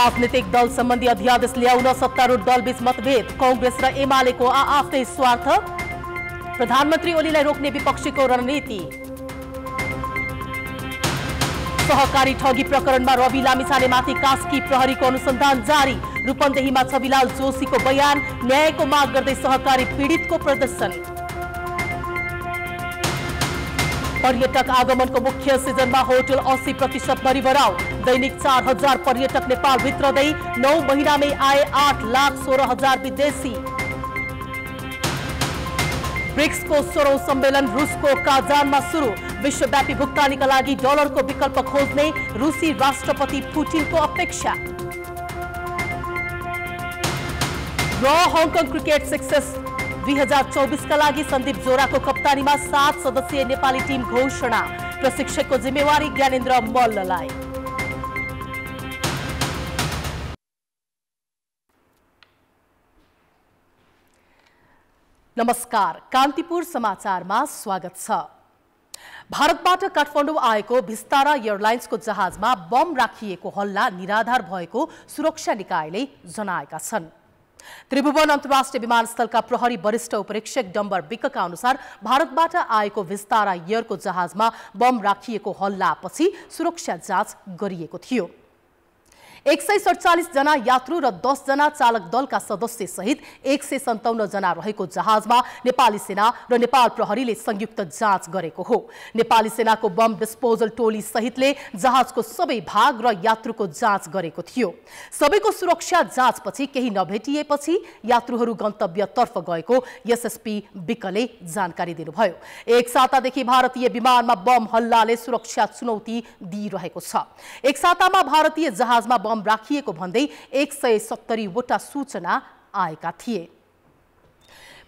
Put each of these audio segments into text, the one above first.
राजनीतिक दल सम्बन्धी अध्यादेश ल्याउन सत्तारूढ दलबीच मतभेद कंग्रेस र एमालेको आआफ्नै स्वार्थ प्रधानमन्त्री ओलीलाई रोक्ने विपक्षीको रणनीति सहकारी ठगी प्रकरणमा रवि लामिछानेमाथि कास्की प्रहरीको अनुसन्धान जारी रूपन्देहीमा छविलाल जोशीको बयान न्यायको माग गर्दै सहकारी पीडितको प्रदर्शन पर्यटक आगमन को मुख्य सीजन में होटल अस्सी प्रतिशत बढाउ दैनिक चार हजार पर्यटक नेपाल नै नौ महीनामें आए आठ लाख सोलह हजार विदेशी ब्रिक्स को सोलह सम्मेलन रूस को काजान में शुरू विश्वव्यापी का डलर को विकल्प खोजने रूसी राष्ट्रपति पुटिन को अपेक्षा र हङकङ क्रिकेट सिक्सेस दुई हजार चौबिसका लागि सन्दीप जोराको कप्तानीमा सात सदस्यीय नेपाली टिम घोषणा प्रशिक्षकको जिम्मेवारी ज्ञानेन्द्र मल्ललाई नमस्कार कान्तिपुर समाचारमा स्वागत छ भारतबाट काठमाडौँ आएको भिस्तारा एयरलाइन्सको जहाजमा बम राखिएको हल्ला निराधार भएको सुरक्षा निकायले जनाएका छन् त्रिभुवन अन्तर्राष्ट्रिय विमानस्थलका प्रहरी वरिष्ठ उपरीक्षक डम्बर विकका अनुसार भारतबाट आएको विस्तारा एयरको जहाजमा बम राखिएको हल्लापछि सुरक्षा जाँच गरिएको थियो एक सय सडचालिसजना यात्रु र जना चालक दलका सदस्य सहित एक सय जना रहेको जहाजमा नेपाली सेना र नेपाल प्रहरीले संयुक्त जाँच गरेको हो नेपाली सेनाको बम डिस्पोजल टोली सहितले जहाजको सबै भाग र यात्रुको जाँच गरेको थियो सबैको सुरक्षा जाँचपछि केही नभेटिएपछि यात्रुहरू गन्तव्यतर्फ गएको एसएसपी विकले जानकारी दिनुभयो एक सातादेखि भारतीय विमानमा बम हल्लाले सुरक्षा चुनौती दिइरहेको छ एक सातामा भारतीय जहाजमा बम राखिएको भन्दै एक सय सूचना आएका थिए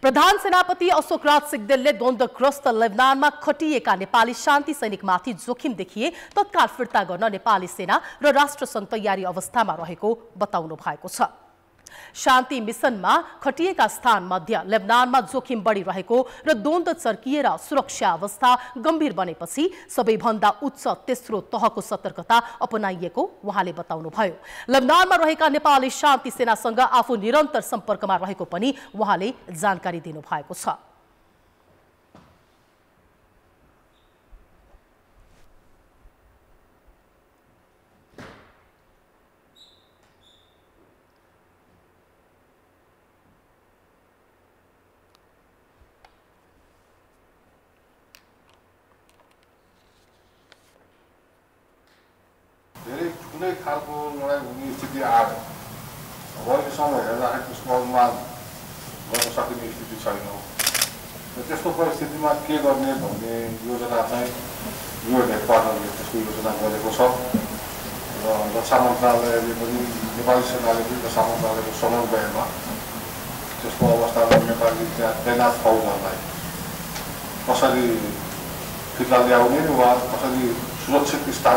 प्रधान सेनापति अशोक राज सिग्देलले द्वन्द्वग्रस्त लेबनानमा खटिएका नेपाली शान्ति सैनिकमाथि जोखिम देखिए तत्काल फिर्ता गर्न नेपाली सेना र राष्ट्रसङ्घ तयारी अवस्थामा रहेको बताउनु भएको छ शान्ति मिसनमा खटिएका स्थान मध्य लेबनानमा जोखिम बढिरहेको र द्वन्द चर्किएर सुरक्षा अवस्था गम्भीर बनेपछि सबैभन्दा उच्च तेस्रो तहको सतर्कता अपनाइएको उहाँले बताउनुभयो लेबनानमा रहेका नेपाली शान्ति सेनासँग आफू निरन्तर सम्पर्कमा रहेको पनि उहाँले जानकारी दिनुभएको छ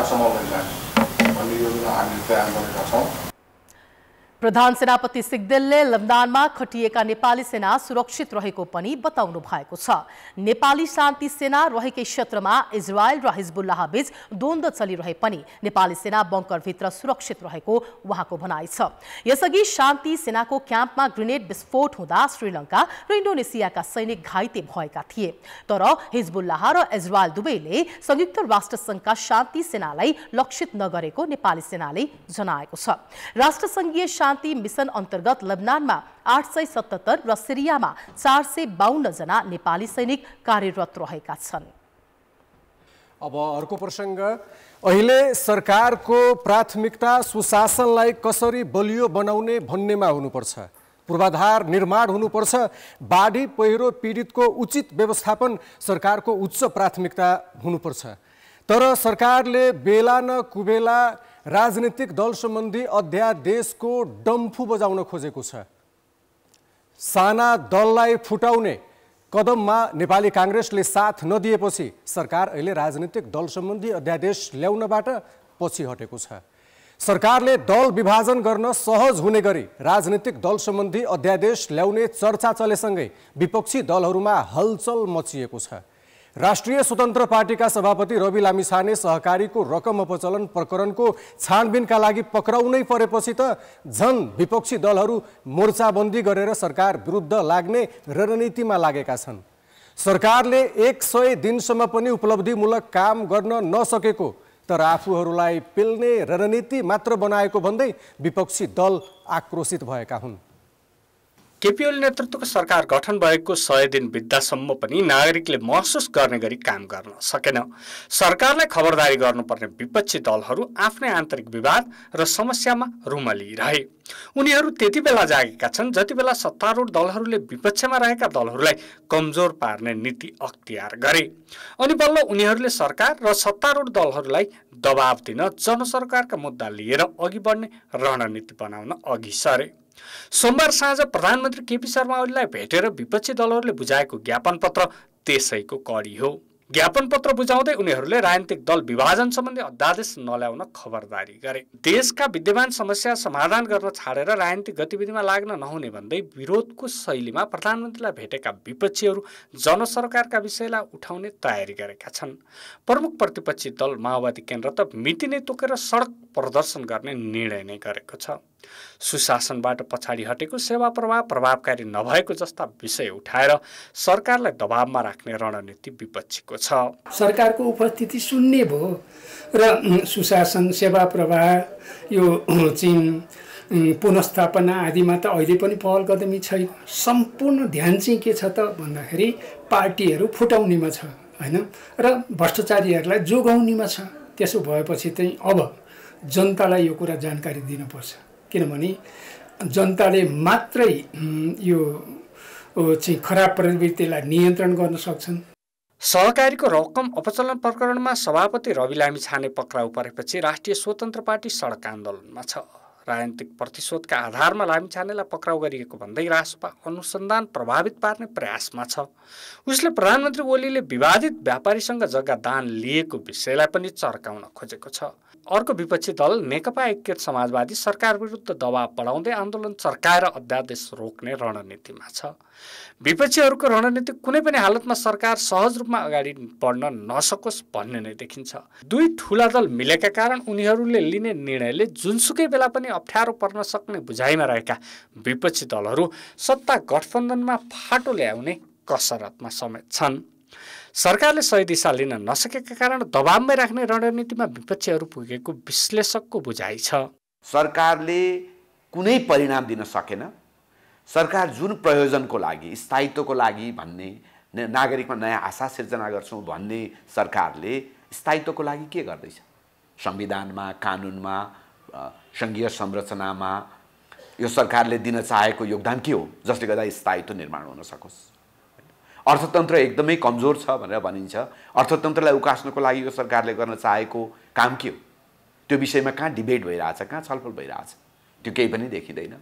Somolândia. प्रधान सेनापति सिग्देलले लम्दानमा खटिएका नेपाली सेना सुरक्षित रहेको पनि बताउनु भएको छ नेपाली शान्ति सेना रहेकै क्षेत्रमा इजरायल र हिजबुल्लाह बीच द्वन्द्व चलिरहे पनि नेपाली सेना बङ्करभित्र सुरक्षित रहेको उहाँको भनाइ छ यसअघि शान्ति सेनाको क्याम्पमा ग्रेनेड विस्फोट हुँदा श्रीलंका र इन्डोनेसियाका सैनिक घाइते भएका थिए तर हिजबुल्लाह र इजरायल दुवैले संयुक्त राष्ट्रसङ्घका शान्ति सेनालाई लक्षित नगरेको नेपाली सेनाले जनाएको छ राष्ट्रसङ्घीय शान्ति शान्ति मिसन अन्तर्गत लेबनानमा आठ सय सतहत्तर र सिरियामा चार सय बाहन्नजना नेपाली सैनिक कार्यरत रहेका छन् अब अर्को प्रसङ्ग अहिले सरकारको प्राथमिकता सुशासनलाई कसरी बलियो बनाउने भन्नेमा हुनुपर्छ पूर्वाधार निर्माण हुनुपर्छ बाढी पहिरो पीडितको उचित व्यवस्थापन सरकारको उच्च प्राथमिकता हुनुपर्छ तर सरकारले बेला न कुबेला राजनीतिक दल सम्बन्धी अध्यादेशको डम्फु बजाउन खोजेको छ साना दललाई फुटाउने कदममा नेपाली काङ्ग्रेसले साथ नदिएपछि सरकार अहिले राजनीतिक दल सम्बन्धी अध्यादेश ल्याउनबाट पछि हटेको छ सरकारले दल विभाजन गर्न सहज हुने गरी राजनीतिक दल सम्बन्धी अध्यादेश ल्याउने चर्चा चलेसँगै विपक्षी दलहरूमा हलचल मचिएको छ राष्ट्रिय स्वतन्त्र पार्टीका सभापति रवि लामिछाने सहकारीको रकम अपचलन प्रकरणको छानबिनका लागि पक्राउनै परेपछि त झन विपक्षी दलहरू मोर्चाबन्दी गरेर सरकार विरुद्ध लाग्ने रणनीतिमा लागेका छन् सरकारले एक सय दिनसम्म पनि उपलब्धिमूलक काम गर्न नसकेको तर आफूहरूलाई पेल्ने रणनीति मात्र बनाएको भन्दै विपक्षी दल आक्रोशित भएका हुन् केपिओली नेतृत्वको सरकार गठन भएको सय दिन बित्दासम्म पनि नागरिकले महसुस गर्ने गरी काम गर्न सकेन सरकारलाई खबरदारी गर्नुपर्ने विपक्षी दलहरू आफ्नै आन्तरिक विवाद र समस्यामा लिइरहे उनीहरू त्यति बेला जागेका छन् जति बेला सत्तारूढ दलहरूले विपक्षमा रहेका दलहरूलाई कमजोर पार्ने नीति अख्तियार गरे अनि बल्ल उनीहरूले सरकार र सत्तारूढ दलहरूलाई दबाव दिन जनसरकारका मुद्दा लिएर अघि बढ्ने रणनीति बनाउन अघि सरे सोमबार साँझ प्रधानमन्त्री केपी शर्मा ओलीलाई भेटेर विपक्षी दलहरूले बुझाएको ज्ञापन पत्र त्यसैको कडी हो ज्ञापन पत्र बुझाउँदै उनीहरूले राजनीतिक दल विभाजन सम्बन्धी अध्यादेश नल्याउन खबरदारी गरे देशका विद्यमान समस्या समाधान गर्न छाडेर राजनीतिक गतिविधिमा लाग्न नहुने भन्दै विरोधको शैलीमा प्रधानमन्त्रीलाई भेटेका विपक्षीहरू जनसरकारका विषयलाई उठाउने तयारी गरेका छन् प्रमुख प्रतिपक्षी दल माओवादी केन्द्र त मिति नै तोकेर सडक प्रदर्शन गर्ने निर्णय नै गरेको छ सुशासनबाट पछाडि हटेको सेवा प्रभाव प्रभावकारी नभएको जस्ता विषय उठाएर सरकारलाई दबावमा राख्ने रणनीति विपक्षीको भएको छ सरकारको उपस्थिति शून्य भयो र सुशासन सेवा प्रवाह यो चाहिँ पुनस्थापना आदिमा त अहिले पनि पहल कदमी छैन सम्पूर्ण ध्यान चाहिँ के छ त भन्दाखेरि पार्टीहरू फुटाउनेमा छ होइन र भ्रष्टाचारीहरूलाई जोगाउनेमा छ त्यसो भएपछि चाहिँ अब जनतालाई यो कुरा जानकारी दिनुपर्छ किनभने जनताले मात्रै यो चाहिँ खराब प्रवृत्तिलाई नियन्त्रण गर्न सक्छन् सहकारीको रकम अपचलन प्रकरणमा सभापति रवि लामी छाने पक्राउ परेपछि राष्ट्रिय स्वतन्त्र पार्टी सडक आन्दोलनमा छ राजनीतिक प्रतिशोधका आधारमा लामी छानेलाई पक्राउ गरिएको भन्दै रासपा अनुसन्धान प्रभावित पार्ने प्रयासमा छ उसले प्रधानमन्त्री ओलीले विवादित व्यापारीसँग जग्गा दान लिएको विषयलाई पनि चर्काउन खोजेको छ अर्को विपक्षी दल नेकपा एक समाजवादी सरकार विरुद्ध दबाव बढाउँदै आन्दोलन चर्काएर अध्यादेश रोक्ने रणनीतिमा छ विपक्षीहरूको रणनीति कुनै पनि हालतमा सरकार सहज रूपमा अगाडि बढ्न नसकोस् भन्ने नै देखिन्छ दुई ठुला दल मिलेका कारण उनीहरूले लिने निर्णयले जुनसुकै बेला पनि अप्ठ्यारो पर्न सक्ने बुझाइमा रहेका विपक्षी दलहरू सत्ता गठबन्धनमा फाटो ल्याउने कसरतमा समेत छन् सरकारले सही दिशा लिन नसकेका कारण दबावमै राख्ने रणनीतिमा विपक्षीहरू पुगेको विश्लेषकको बुझाइ छ सरकारले कुनै परिणाम दिन सकेन सरकार जुन प्रयोजनको लागि स्थायित्वको लागि भन्ने नागरिकमा नयाँ आशा सिर्जना गर्छौँ भन्ने सरकारले स्थायित्वको लागि के गर्दैछ संविधानमा कानुनमा सङ्घीय संरचनामा यो सरकारले दिन चाहेको योगदान के हो जसले गर्दा स्थायित्व निर्माण हुन सकोस् अर्थतन्त्र एकदमै कमजोर छ भनेर भनिन्छ अर्थतन्त्रलाई उकास्नको लागि यो सरकारले गर्न चाहेको काम के हो त्यो विषयमा कहाँ डिबेट भइरहेछ कहाँ छलफल भइरहेछ त्यो केही पनि देखिँदैन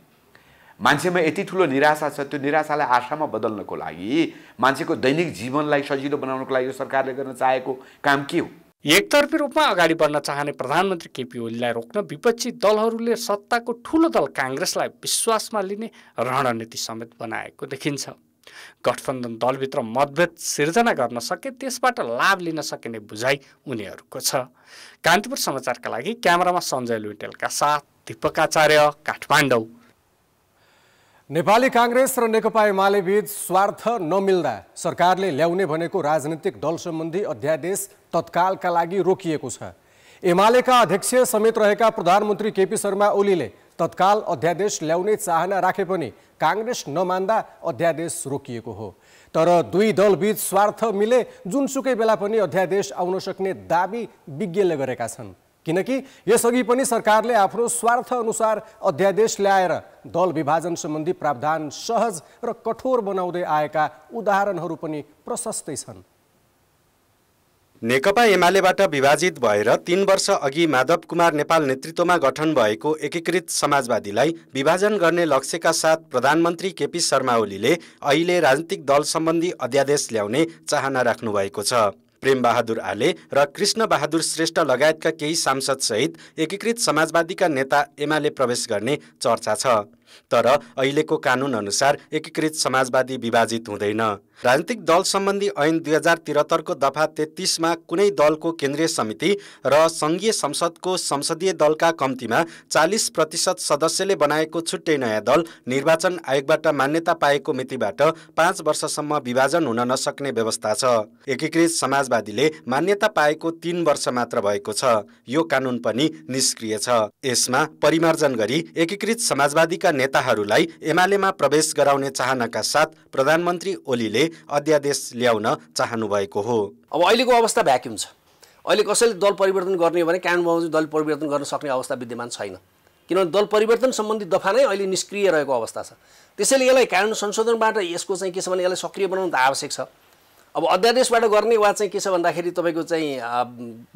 मान्छेमा यति ठुलो निराशा छ त्यो निराशालाई आशामा बदल्नको लागि मान्छेको दैनिक जीवनलाई सजिलो बनाउनको लागि यो सरकारले गर्न चाहेको काम के हो एकतर्फी रूपमा अगाडि बढ्न चाहने प्रधानमन्त्री केपी ओलीलाई रोक्न विपक्षी दलहरूले सत्ताको ठुलो दल काङ्ग्रेसलाई विश्वासमा लिने रणनीति समेत बनाएको देखिन्छ गठबन्धन दलभित्र मतभेद सिर्जना गर्न सके त्यसबाट लाभ लिन सकिने बुझाइ उनीहरूको छ कान्तिपुर समाचारका लागि क्यामेरामा सञ्जय लुटेलका साथ दिपकाचार्य काठमाडौँ नेपाली काङ्ग्रेस र नेकपा एमाले बीच स्वार्थ नमिल्दा सरकारले ल्याउने भनेको राजनीतिक दल सम्बन्धी अध्यादेश तत्कालका लागि रोकिएको छ एमालेका अध्यक्ष समेत रहेका प्रधानमन्त्री केपी शर्मा ओलीले तत्काल अध्यादेश ल्याउने चाहना राखे पनि काङ्ग्रेस नमान्दा अध्यादेश रोकिएको हो तर दुई दलबीच स्वार्थ मिले जुनसुकै बेला पनि अध्यादेश आउन सक्ने दावी विज्ञले गरेका छन् किनकि यसअघि पनि सरकारले आफ्नो स्वार्थ अनुसार अध्यादेश ल्याएर दल विभाजन सम्बन्धी प्रावधान सहज र कठोर बनाउँदै आएका उदाहरणहरू पनि प्रशस्तै छन् नेकपा एमालेबाट विभाजित भएर तीन वर्ष अघि माधव कुमार नेपाल नेतृत्वमा गठन भएको एकीकृत समाजवादीलाई विभाजन गर्ने लक्ष्यका साथ प्रधानमन्त्री केपी शर्मा ओलीले अहिले राजनीतिक दल सम्बन्धी अध्यादेश ल्याउने चाहना राख्नुभएको छ प्रेमबहादुर आले र कृष्ण बहादुर श्रेष्ठ लगायतका केही सांसदसहित एकीकृत समाजवादीका नेता एमाले प्रवेश गर्ने चर्चा छ तर अहिलेको अनुसार एकीकृत समाजवादी विभाजित हुँदैन राजनीतिक दल सम्बन्धी ऐन दुई हजार त्रिहत्तरको दफा तेत्तिसमा कुनै दलको केन्द्रीय समिति र सङ्घीय संसदको संसदीय दलका कम्तीमा चालिस प्रतिशत सदस्यले बनाएको छुट्टै नयाँ दल निर्वाचन आयोगबाट मान्यता पाएको मितिबाट पाँच वर्षसम्म विभाजन हुन नसक्ने व्यवस्था छ एकीकृत समाजवादीले मान्यता पाएको तीन वर्ष मात्र भएको छ यो कानुन पनि निष्क्रिय छ यसमा परिमार्जन गरी एकीकृत समाजवादीका नेताहरूलाई एमालेमा प्रवेश गराउने चाहनाका साथ प्रधानमन्त्री ओलीले अध्यादेश ल्याउन चाहनु भएको हो अब अहिलेको अवस्था भ्याक्युम छ अहिले कसैले दल परिवर्तन गर्ने हो भने कानुन बमोजिम दल परिवर्तन गर्न सक्ने अवस्था विद्यमान छैन किनभने दल परिवर्तन सम्बन्धी दफा नै अहिले निष्क्रिय रहेको अवस्था छ त्यसैले यसलाई कानुन संशोधनबाट यसको चाहिँ के छ भने यसलाई सक्रिय बनाउनु त आवश्यक छ अब अध्यादेशबाट गर्ने वा चाहिँ के छ भन्दाखेरि तपाईँको चाहिँ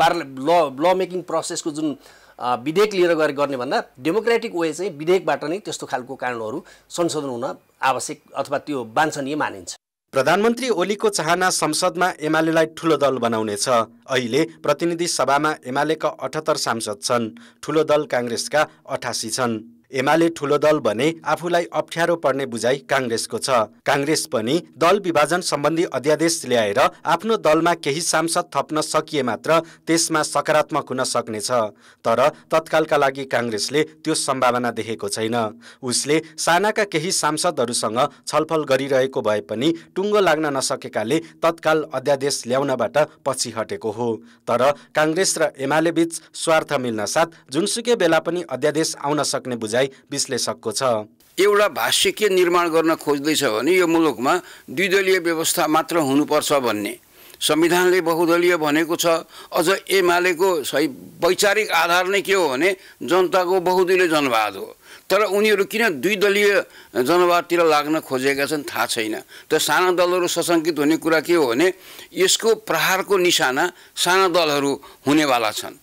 पार्ला ल ल मेकिङ प्रोसेसको जुन विधेयक लिएर गएर गर्ने भन्दा डेमोक्रेटिक वे चाहिँ विधेयकबाट नै त्यस्तो खालको कारणहरू संशोधन हुन आवश्यक अथवा त्यो वाञ्छनीय मानिन्छ प्रधानमन्त्री ओलीको चाहना संसदमा एमालेलाई ठुलो दल बनाउनेछ अहिले प्रतिनिधि सभामा एमालेका अठहत्तर सांसद छन् ठुलो दल काङ्ग्रेसका अठासी छन् एमाले ठूलो दल भने आफूलाई अप्ठ्यारो पर्ने बुझाइ काङ्ग्रेसको छ काङ्ग्रेस पनि दल विभाजन सम्बन्धी अध्यादेश ल्याएर आफ्नो दलमा केही सांसद थप्न सकिए मात्र त्यसमा सकारात्मक हुन सक्नेछ तर तत्कालका लागि काङ्ग्रेसले त्यो सम्भावना देखेको छैन उसले सानाका केही सांसदहरूसँग छलफल गरिरहेको भए पनि टुङ्गो लाग्न नसकेकाले तत्काल अध्यादेश ल्याउनबाट पछि हटेको हो तर काङ्ग्रेस र एमाले बीच स्वार्थ मिल्न साथ जुनसुकै बेला पनि अध्यादेश आउन सक्ने बुझाइ बुझाइ विश्लेषकको छ एउटा भाष्यकीय निर्माण गर्न खोज्दैछ भने यो मुलुकमा द्विदलीय व्यवस्था मात्र हुनुपर्छ भन्ने संविधानले बहुदलीय भनेको छ अझ एमालेको सही वैचारिक आधार नै के हो भने जनताको बहुदलीय जनवाद हो तर उनीहरू किन द्विदलीय जनवादतिर लाग्न खोजेका छन् थाहा छैन त साना दलहरू सशङ्कित हुने कुरा के हो भने यसको प्रहारको निशाना साना दलहरू हुनेवाला छन्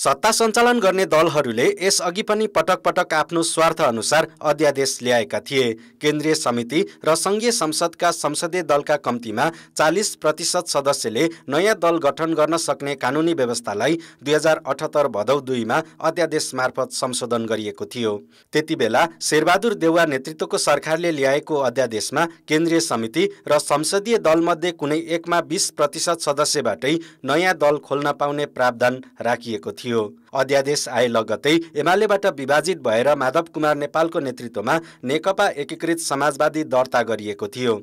सत्ता सञ्चालन गर्ने दलहरूले यसअघि पनि पटक पटक आफ्नो स्वार्थ अनुसार अध्यादेश ल्याएका थिए केन्द्रीय समिति र सङ्घीय संसदका संसदीय दलका कम्तीमा चालिस प्रतिशत सदस्यले नयाँ दल गठन गर्न सक्ने कानुनी व्यवस्थालाई दुई हजार अठहत्तर भदौ दुईमा अध्यादेश मार्फत संशोधन गरिएको थियो त्यति बेला शेरबहादुर देउवा नेतृत्वको सरकारले ल्याएको अध्यादेशमा केन्द्रीय समिति र संसदीय दलमध्ये कुनै एकमा बिस प्रतिशत सदस्यबाटै नयाँ दल खोल्न पाउने प्रावधान राखिएको थियो थियो अध्यादेश आए लगत्तै एमालेबाट विभाजित भएर माधव कुमार नेपालको नेतृत्वमा नेकपा एकीकृत समाजवादी दर्ता गरिएको थियो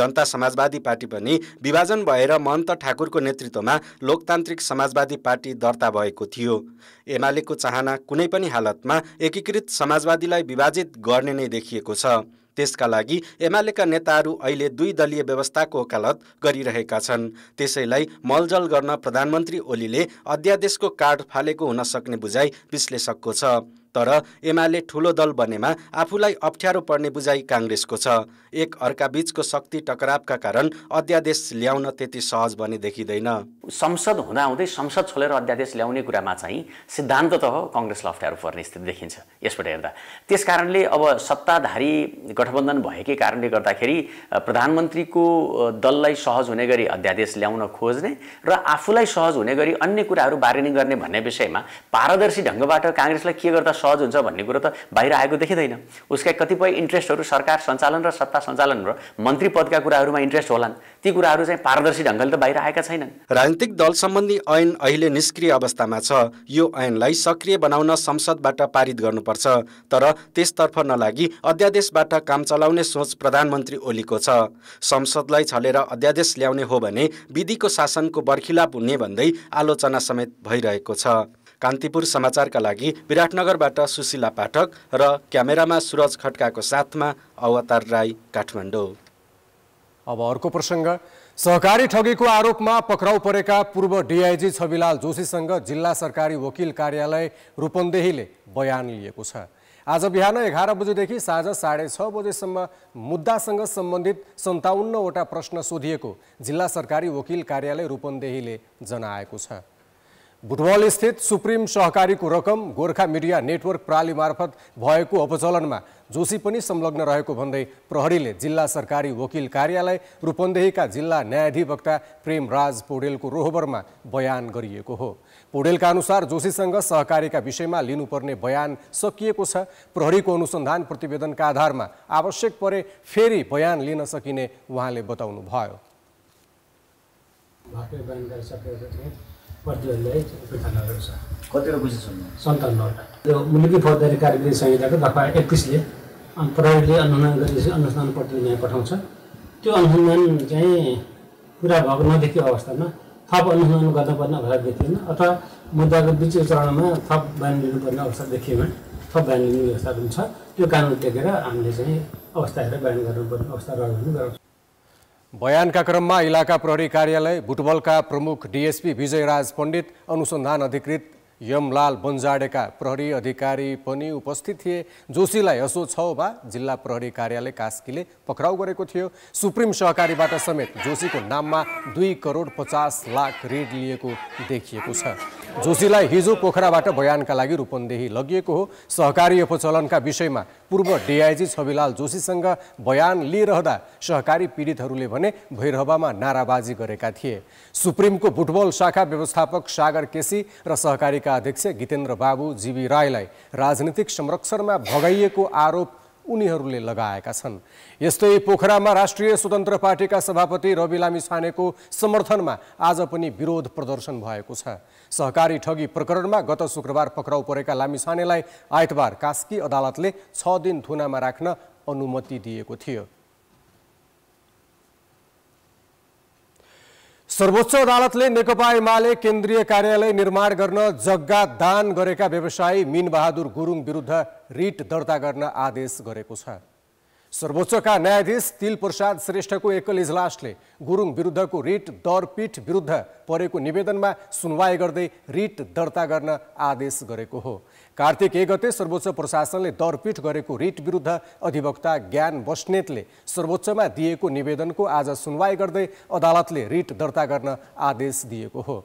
जनता समाजवादी पार्टी पनि विभाजन भएर महन्त ठाकुरको नेतृत्वमा लोकतान्त्रिक समाजवादी पार्टी दर्ता भएको थियो एमालेको चाहना कुनै पनि हालतमा एकीकृत समाजवादीलाई विभाजित गर्ने नै देखिएको छ त्यसका लागि एमालेका नेताहरू अहिले दुई दलीय व्यवस्थाको वकालत गरिरहेका छन् त्यसैलाई मलजल गर्न प्रधानमन्त्री ओलीले अध्यादेशको कार्ड फालेको हुन सक्ने बुझाइ विश्लेषकको छ तर एमाले ठुलो दल बनेमा आफूलाई अप्ठ्यारो पर्ने बुझाइ काङ्ग्रेसको छ एक अर्काबीचको शक्ति टकरावका कारण अध्यादेश ल्याउन त्यति सहज भने देखिँदैन संसद हुँदाहुँदै संसद छोलेर अध्यादेश ल्याउने कुरामा चाहिँ सिद्धान्त त हो कङ्ग्रेसलाई अप्ठ्यारो पर्ने स्थिति देखिन्छ यसबाट हेर्दा त्यस कारणले अब सत्ताधारी गठबन्धन भएकै कारणले गर्दाखेरि प्रधानमन्त्रीको दललाई सहज हुने गरी अध्यादेश ल्याउन खोज्ने र आफूलाई सहज हुने गरी अन्य कुराहरू बार्गेनिङ गर्ने भन्ने विषयमा पारदर्शी ढङ्गबाट काङ्ग्रेसलाई के गर्दा सहज हुन्छ भन्ने कुरो त बाहिर आएको देखिँदैन उसका कतिपय इन्ट्रेस्टहरू सरकार सञ्चालन र सत्ता सञ्चालन र मन्त्री पदका कुराहरूमा इन्ट्रेस्ट होलान् ती कुराहरू चाहिँ पारदर्शी ढङ्गले त बाहिर आएका छैनन् राजनीतिक दल सम्बन्धी ऐन अहिले निष्क्रिय अवस्थामा छ यो ऐनलाई सक्रिय बनाउन संसदबाट पारित गर्नुपर्छ तर त्यसतर्फ नलागि अध्यादेशबाट काम चलाउने सोच प्रधानमन्त्री ओलीको छ संसदलाई छलेर अध्यादेश ल्याउने हो भने विधिको शासनको बर्खिलाप हुने भन्दै आलोचना समेत भइरहेको छ कान्तिपुर समाचारका लागि विराटनगरबाट सुशीला पाठक र क्यामेरामा सुरज खड्काको साथमा अवतार राई काठमाडौँ अब अर्को प्रसङ्ग सहकारी ठगीको आरोपमा पक्राउ परेका पूर्व डिआइजी छविलाल जोशीसँग जिल्ला सरकारी वकिल कार्यालय रूपन्देहीले बयान लिएको छ आज बिहान एघार बजेदेखि साँझ साढे छ बजेसम्म मुद्दासँग सम्बन्धित सन्ताउन्नवटा प्रश्न सोधिएको जिल्ला सरकारी वकिल कार्यालय रूपन्देहीले जनाएको छ बुटवलस्थित सुप्रिम सहकारीको रकम गोर्खा मिडिया नेटवर्क प्रणाली मार्फत भएको अपचलनमा जोशी पनि संलग्न रहेको भन्दै प्रहरीले जिल्ला सरकारी वकिल कार्यालय रूपन्देहीका जिल्ला न्यायाधिवक्ता प्रेमराज पौडेलको रोहबरमा बयान गरिएको हो पौडेलका अनुसार जोशीसँग सहकारीका विषयमा लिनुपर्ने बयान सकिएको छ प्रहरीको अनुसन्धान प्रतिवेदनका आधारमा आवश्यक परे फेरि बयान लिन सकिने उहाँले बताउनुभयो पतिहरूलाई छ कतिवटा पुस्तक सन्ताउन्नवटा यो मुलुकी फौजदारी कार्यविधि संहिताको दफा एकतिसले प्रहरीले अनुसन्धान गरेपछि अनुसन्धान न्याय पठाउँछ त्यो अनुसन्धान चाहिँ पुरा भएको नदेखियो अवस्थामा थप अनुसन्धान गर्नुपर्ने अवस्था देखिएन अथवा मुद्दाको बिचको चरणमा थप बिहान लिनुपर्ने अवस्था देखियो थप बिहान लिने व्यवस्था पनि छ त्यो कानुन टेकेर हामीले चाहिँ अवस्था हेरेर बिहान गर्नुपर्ने अवस्था रह्यो भने गराउँछ बयानका क्रममा इलाका प्रहरी कार्यालय भुटबलका प्रमुख डिएसपी विजयराज पण्डित अनुसन्धान अधिकृत यमलाल बन्जाडेका प्रहरी अधिकारी पनि उपस्थित थिए जोशीलाई असो छमा जिल्ला प्रहरी कार्यालय कास्कीले पक्राउ गरेको थियो सुप्रिम सहकारीबाट समेत जोशीको नाममा दुई करोड पचास लाख ऋण लिएको देखिएको छ जोशीलाई हिजो पोखराबाट बयानका लागि रूपन्देही लगिएको हो सहकारी अपचलनका विषयमा पूर्व डिआइजी छविलाल जोशीसँग बयान लिइरहँदा सहकारी पीडितहरूले भने भैरहवामा नाराबाजी गरेका थिए सुप्रिमको फुटबल शाखा व्यवस्थापक सागर केसी र सहकारीका अध्यक्ष गितेन्द्र बाबु जीवी राईलाई राजनीतिक संरक्षणमा भगाइएको आरोप उनीहरूले लगाएका छन् यस्तै पोखरामा राष्ट्रिय स्वतन्त्र पार्टीका सभापति रवि लामिछानेको समर्थनमा आज पनि विरोध प्रदर्शन भएको छ सहकारी ठगी प्रकरणमा गत शुक्रबार पक्राउ परेका लामिसानेलाई आइतबार कास्की अदालतले छ दिन थुनामा राख्न अनुमति दिएको थियो सर्वोच्च अदालतले नेकपा एमाले केन्द्रीय कार्यालय निर्माण गर्न जग्गा दान गरेका व्यवसायी मिनबहादुर गुरुङ विरुद्ध रिट दर्ता गर्न आदेश गरेको छ सर्वोच्चका न्यायाधीश तिलप्रसाद श्रेष्ठको एकल इजलासले गुरुङ विरुद्धको रिट दरपीठ विरुद्ध परेको निवेदनमा सुनवाई गर्दै रिट दर्ता गर्न आदेश गरेको हो कार्तिक एक गते सर्वोच्च प्रशासनले दरपीठ गरेको रिट विरुद्ध अधिवक्ता ज्ञान बस्नेतले सर्वोच्चमा दिएको निवेदनको आज सुनवाई गर्दै अदालतले रिट दर्ता गर्न आदेश दिएको हो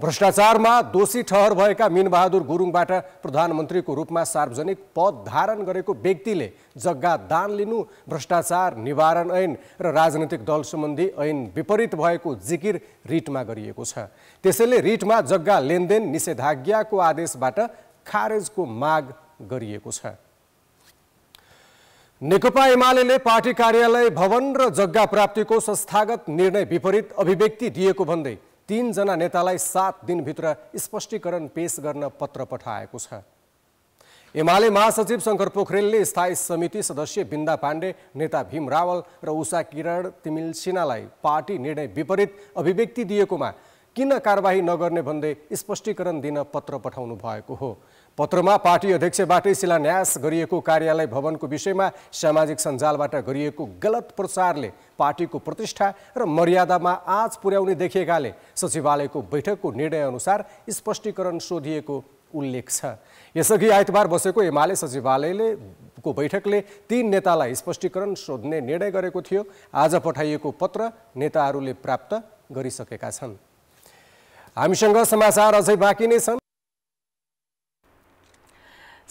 भ्रष्टाचारमा दोषी ठहर भएका मिनबहादुर गुरुङबाट प्रधानमन्त्रीको रूपमा सार्वजनिक पद धारण गरेको व्यक्तिले जग्गा दान लिनु भ्रष्टाचार निवारण ऐन र राजनैतिक दल सम्बन्धी ऐन विपरीत भएको जिकिर रिटमा गरिएको छ त्यसैले रिटमा जग्गा लेनदेन निषेधाज्ञाको आदेशबाट खारेजको माग गरिएको छ नेकपा एमाले पार्टी कार्यालय भवन र जग्गा प्राप्तिको संस्थागत निर्णय विपरीत अभिव्यक्ति दिएको भन्दै तीनजना नेतालाई सात दिनभित्र स्पष्टीकरण पेश गर्न पत्र पठाएको छ एमाले महासचिव शङ्कर पोखरेलले स्थायी समिति सदस्य बिन्दा पाण्डे नेता भीम रावल र उषा किरण तिमिल सिन्हालाई पार्टी निर्णय विपरीत अभिव्यक्ति दिएकोमा किन कारवाही नगर्ने भन्दै स्पष्टीकरण दिन पत्र पठाउनु भएको हो पत्रमा पार्टी अध्यक्षबाटै शिलान्यास गरिएको कार्यालय भवनको विषयमा सामाजिक सञ्जालबाट गरिएको गलत प्रचारले पार्टीको प्रतिष्ठा र मर्यादामा आँच पुर्याउने देखिएकाले सचिवालयको बैठकको निर्णयअनुसार स्पष्टीकरण सोधिएको उल्लेख छ यसअघि आइतबार बसेको एमाले सचिवालयले को बैठकले तीन नेतालाई स्पष्टीकरण सोध्ने निर्णय गरेको थियो आज पठाइएको पत्र नेताहरूले प्राप्त गरिसकेका छन् हामीसँग समाचार अझै बाँकी नै छन्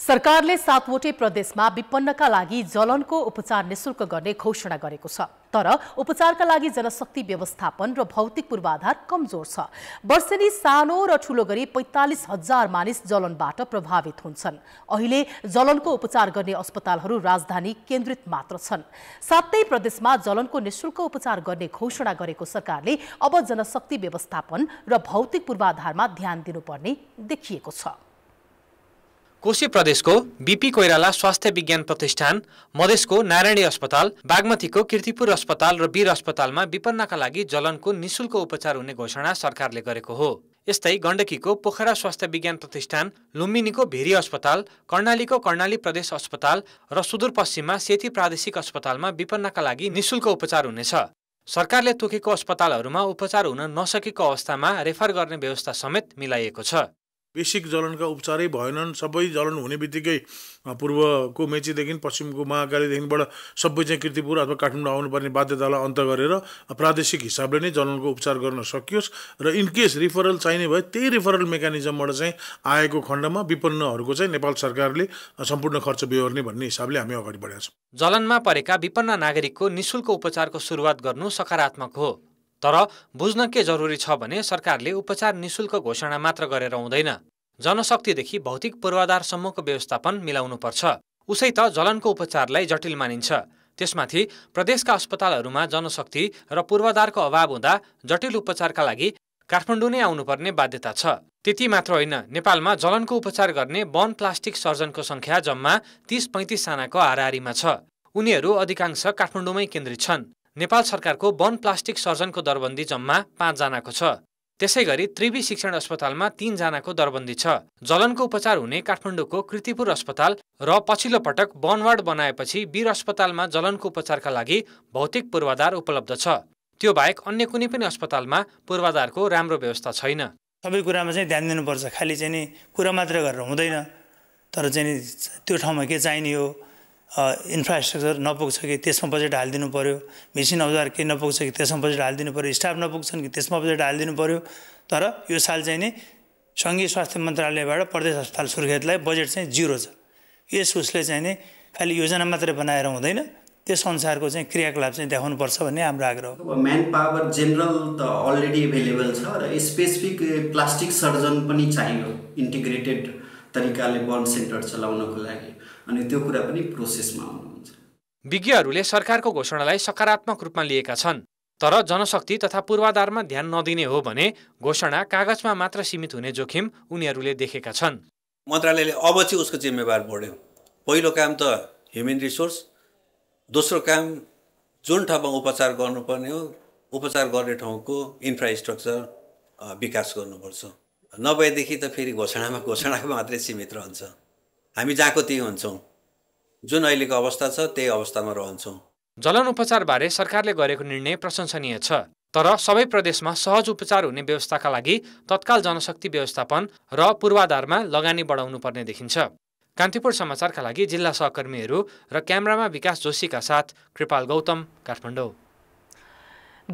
सरकारले सातवटै प्रदेशमा विपन्नका लागि जलनको उपचार निशुल्क गर्ने घोषणा गरेको छ तर उपचारका लागि जनशक्ति व्यवस्थापन र भौतिक पूर्वाधार कमजोर छ वर्षेनी सानो र ठूलो गरी पैँतालिस हजार मानिस जलनबाट प्रभावित हुन्छन् अहिले जलनको उपचार गर्ने अस्पतालहरू राजधानी केन्द्रित मात्र छन् सातै प्रदेशमा जलनको निशुल्क उपचार गर्ने घोषणा गरेको सरकारले अब जनशक्ति व्यवस्थापन र भौतिक पूर्वाधारमा ध्यान दिनुपर्ने देखिएको छ कोशी प्रदेशको बिपी कोइराला स्वास्थ्य विज्ञान प्रतिष्ठान मधेसको नारायणी अस्पताल बागमतीको किर्तिपुर अस्पताल र वीर अस्पतालमा विपन्नका लागि जलनको निशुल्क उपचार हुने घोषणा सरकारले गरेको हो यस्तै गण्डकीको पोखरा स्वास्थ्य विज्ञान प्रतिष्ठान लुम्बिनीको भेरी अस्पताल कर्णालीको कर्णाली प्रदेश अस्पताल र सुदूरपश्चिममा सेती प्रादेशिक अस्पतालमा विपन्नका लागि निशुल्क उपचार हुनेछ सरकारले तोकेको अस्पतालहरूमा उपचार हुन नसकेको अवस्थामा रेफर गर्ने व्यवस्था समेत मिलाइएको छ बेसिक जलनका उपचारै भएनन् सबै जलन हुने बित्तिकै पूर्वको मेचीदेखि पश्चिमको महाकालीदेखिबाट सबै चाहिँ किर्तिपुर अथवा काठमाडौँ आउनुपर्ने बाध्यतालाई अन्त गरेर प्रादेशिक हिसाबले नै जलनको उपचार गर्न सकियोस् र इनकेस रिफरल चाहिने भए त्यही रिफरल मेकानिजमबाट चाहिँ आएको खण्डमा विपन्नहरूको चाहिँ नेपाल सरकारले सम्पूर्ण खर्च बेहोर्ने भन्ने हिसाबले हामी अगाडि बढेका छौँ जलनमा परेका विपन्न नागरिकको निशुल्क उपचारको सुरुवात गर्नु सकारात्मक हो तर बुझ्न के जरुरी छ भने सरकारले उपचार निशुल्क घोषणा मात्र गरेर हुँदैन जनशक्तिदेखि भौतिक पूर्वाधारसम्मको व्यवस्थापन मिलाउनुपर्छ उसै त जलनको उपचारलाई जटिल मानिन्छ त्यसमाथि प्रदेशका अस्पतालहरूमा जनशक्ति र पूर्वाधारको अभाव हुँदा जटिल उपचारका लागि काठमाडौँ नै आउनुपर्ने बाध्यता छ त्यति मात्र होइन नेपालमा जलनको उपचार गर्ने वन प्लास्टिक सर्जनको सङ्ख्या जम्मा तिस पैँतिसजनाको हाराहारीमा छ उनीहरू अधिकांश काठमाडौँमै केन्द्रित छन् नेपाल सरकारको वन प्लास्टिक सर्जनको दरबन्दी जम्मा पाँचजनाको छ त्यसै गरी त्रिवी शिक्षण अस्पतालमा तीनजनाको दरबन्दी छ जलनको उपचार हुने काठमाडौँको कृतिपुर अस्पताल र पछिल्लो पटक वनवार्ड बनाएपछि वीर अस्पतालमा जलनको उपचारका लागि भौतिक पूर्वाधार उपलब्ध छ त्यो बाहेक अन्य कुनै पनि अस्पतालमा पूर्वाधारको राम्रो व्यवस्था छैन सबै कुरामा चाहिँ ध्यान दिनुपर्छ खालि चाहिँ नि कुरा मात्र गरेर हुँदैन तर चाहिँ त्यो ठाउँमा के चाहिने हो इन्फ्रास्ट्रक्चर नपुग्छ कि त्यसमा बजेट हालिदिनु पऱ्यो मेसिन औजार केही नपुग्छ कि त्यसमा बजेट हालिदिनु पऱ्यो स्टाफ नपुग्छन् कि त्यसमा बजेट हालिदिनु पऱ्यो तर यो साल चाहिँ नि सङ्घीय स्वास्थ्य मन्त्रालयबाट प्रदेश अस्पताल सुर्खेतलाई बजेट चाहिँ जिरो छ यस उसले चाहिँ नि खालि योजना मात्रै बनाएर हुँदैन त्यस अनुसारको चाहिँ क्रियाकलाप चाहिँ देखाउनुपर्छ भन्ने हाम्रो आग्रह हो म्यान पावर जेनरल त अलरेडी एभाइलेबल छ र स्पेसिफिक प्लास्टिक सर्जन पनि चाहियो इन्टिग्रेटेड तरिकाले बर्न सेन्टर चलाउनको लागि अनि त्यो कुरा पनि प्रोसेसमा आउनुहुन्छ विज्ञहरूले सरकारको घोषणालाई सकारात्मक रूपमा लिएका छन् तर जनशक्ति तथा पूर्वाधारमा ध्यान नदिने हो भने घोषणा कागजमा मात्र सीमित हुने जोखिम उनीहरूले देखेका छन् मन्त्रालयले अब चाहिँ उसको जिम्मेवार बढ्यो पहिलो काम त ह्युमेन रिसोर्स दोस्रो काम जुन ठाउँमा उपचार गर्नुपर्ने हो उपचार गर्ने ठाउँको इन्फ्रास्ट्रक्चर विकास गर्नुपर्छ नभएदेखि त फेरि घोषणामा घोषणाको मात्रै सीमित रहन्छ हामी जहाँको त्यही हुन्छौँ जुन अहिलेको अवस्था छ त्यही अवस्थामा रहन्छौँ जलन उपचारबारे सरकारले गरेको निर्णय प्रशंसनीय छ तर सबै प्रदेशमा सहज उपचार हुने व्यवस्थाका लागि तत्काल जनशक्ति व्यवस्थापन र पूर्वाधारमा लगानी बढाउनु पर्ने देखिन्छ कान्तिपुर समाचारका लागि जिल्ला सहकर्मीहरू र क्यामरामा विकास जोशीका साथ कृपाल गौतम काठमाडौँ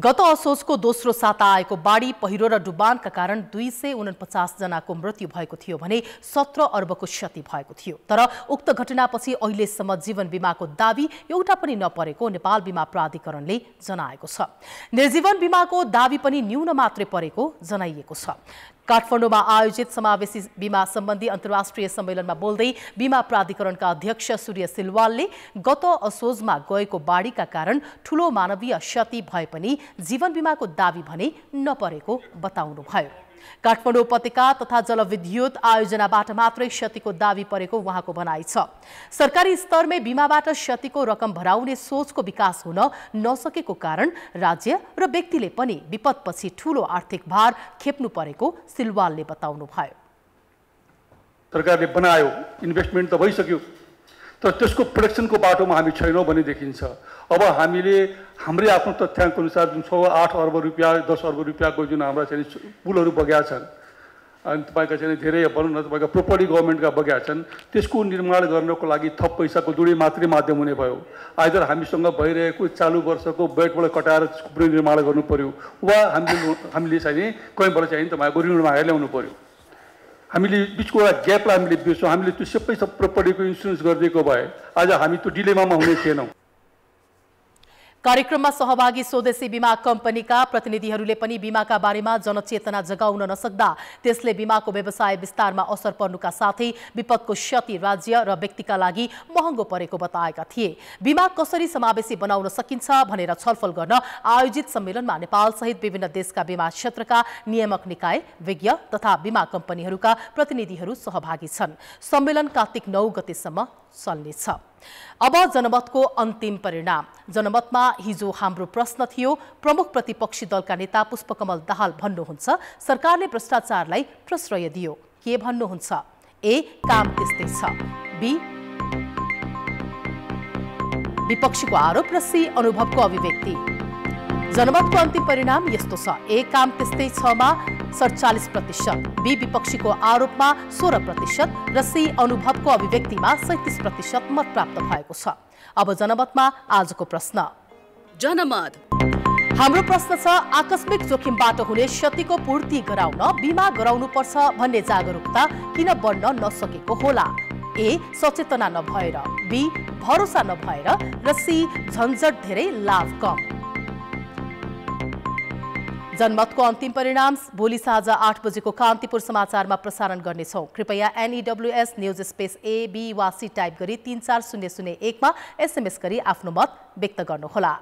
गत असोजको दोस्रो साता आएको बाढी पहिरो र डुबानका कारण दुई सय उनपचासजनाको मृत्यु भएको थियो भने सत्र अर्बको क्षति भएको थियो तर उक्त घटनापछि अहिलेसम्म जीवन बिमाको दावी एउटा पनि नपरेको नेपाल बिमा प्राधिकरणले जनाएको छ निर्जीवन बिमाको दावी पनि न्यून मात्रै परेको जनाइएको छ काठमाडौँमा आयोजित समावेशी बिमा सम्बन्धी अन्तर्राष्ट्रिय सम्मेलनमा बोल्दै बिमा प्राधिकरणका अध्यक्ष सूर्य सिलवालले गत असोजमा गएको बाढीका कारण ठूलो मानवीय क्षति भए पनि जीवन बिमाको दावी भने नपरेको बताउनुभयो काठमाडौँ उपत्यका तथा जलविद्युत आयोजनाबाट मात्रै क्षतिको दावी परेको उहाँको भनाइ छ सरकारी स्तरमै बिमाबाट क्षतिको रकम भराउने सोचको विकास हुन नसकेको कारण राज्य र व्यक्तिले पनि विपदपछि ठूलो आर्थिक भार खेप्नु परेको सिलवालले बताउनुभयो सरकारले बनायो इन्भेस्टमेन्ट त भइसक्यो तर त्यसको प्रोडक्सनको बाटोमा हामी छैनौँ भने देखिन्छ अब हामीले हाम्रै आफ्नो तथ्याङ्क अनुसार जुन छ आठ अर्ब रुपियाँ दस अर्ब रुपियाँको जुन हाम्रा चाहिँ पुलहरू बग्या छन् अनि तपाईँका चाहिँ धेरै भनौँ न तपाईँका प्रोपर्टी गभर्मेन्टका बग्या छन् त्यसको निर्माण गर्नको लागि थप पैसाको दुवै मात्रै माध्यम हुने भयो आइदर हामीसँग भइरहेको चालु वर्षको बेडबाट कटाएर त्यसको पुनर्निर्माण गर्नु पऱ्यो वा हामीले हामीले चाहिँ कहीँबाट चाहिँ तपाईँको ऋण मागेर ल्याउनु पऱ्यो हामीले बिचको एउटा ग्यापलाई हामीले बेच्छौँ हामीले त्यो सबै सब प्रपर्टीको इन्सुरेन्स गरिदिएको भए आज हामी त्यो डिलेमामा हुने थिएनौँ कार्यक्रममा सहभागी स्वदेशी बिमा कम्पनीका प्रतिनिधिहरूले पनि बिमाका बारेमा जनचेतना जगाउन नसक्दा त्यसले बिमाको व्यवसाय विस्तारमा असर पर्नुका साथै विपदको क्षति राज्य र व्यक्तिका लागि महँगो परेको बताएका थिए बिमा कसरी समावेशी बनाउन सकिन्छ भनेर छलफल गर्न आयोजित सम्मेलनमा नेपाल सहित विभिन्न देशका बिमा क्षेत्रका नियामक निकाय विज्ञ तथा बिमा कम्पनीहरूका प्रतिनिधिहरू सहभागी छन् सम्मेलन कार्तिक नौ गतेसम्म चल्नेछ अब जनमतको अन्तिम परिणाम जनमतमा हिजो हाम्रो प्रश्न थियो प्रमुख प्रतिपक्षी दलका नेता पुष्पकमल दाहाल भन्नुहुन्छ सरकारले भ्रष्टाचारलाई प्रश्रय दियो के भन्नुहुन्छ ए काम त्यस्तै छ बी विपक्षीको आरोप र सी अनुभवको अभिव्यक्ति जनमतको अन्तिम परिणाम यस्तो छ ए काम त्यस्तै छमा सडचालिस प्रतिशत बी विपक्षीको आरोपमा सोह्र प्रतिशत र सी अनुभवको अभिव्यक्तिमा सैतिस प्रतिशत मत प्राप्त भएको छ अब जनमतमा आजको प्रश्न जनमत हाम्रो प्रश्न छ आकस्मिक जोखिमबाट हुने क्षतिको पूर्ति गराउन बिमा पर्छ भन्ने जागरुकता किन बढ्न नसकेको होला ए सचेतना नभएर बी भरोसा नभएर र सी झन्झट धेरै लाभ कम जनमतको अन्तिम परिणाम भोलि साँझ आठ बजेको कान्तिपुर समाचारमा प्रसारण गर्नेछौँ कृपया NEWS news space A B वा सी टाइप गरी तीन चार शून्य शून्य एकमा एसएमएस गरी आफ्नो मत व्यक्त गर्नुहोला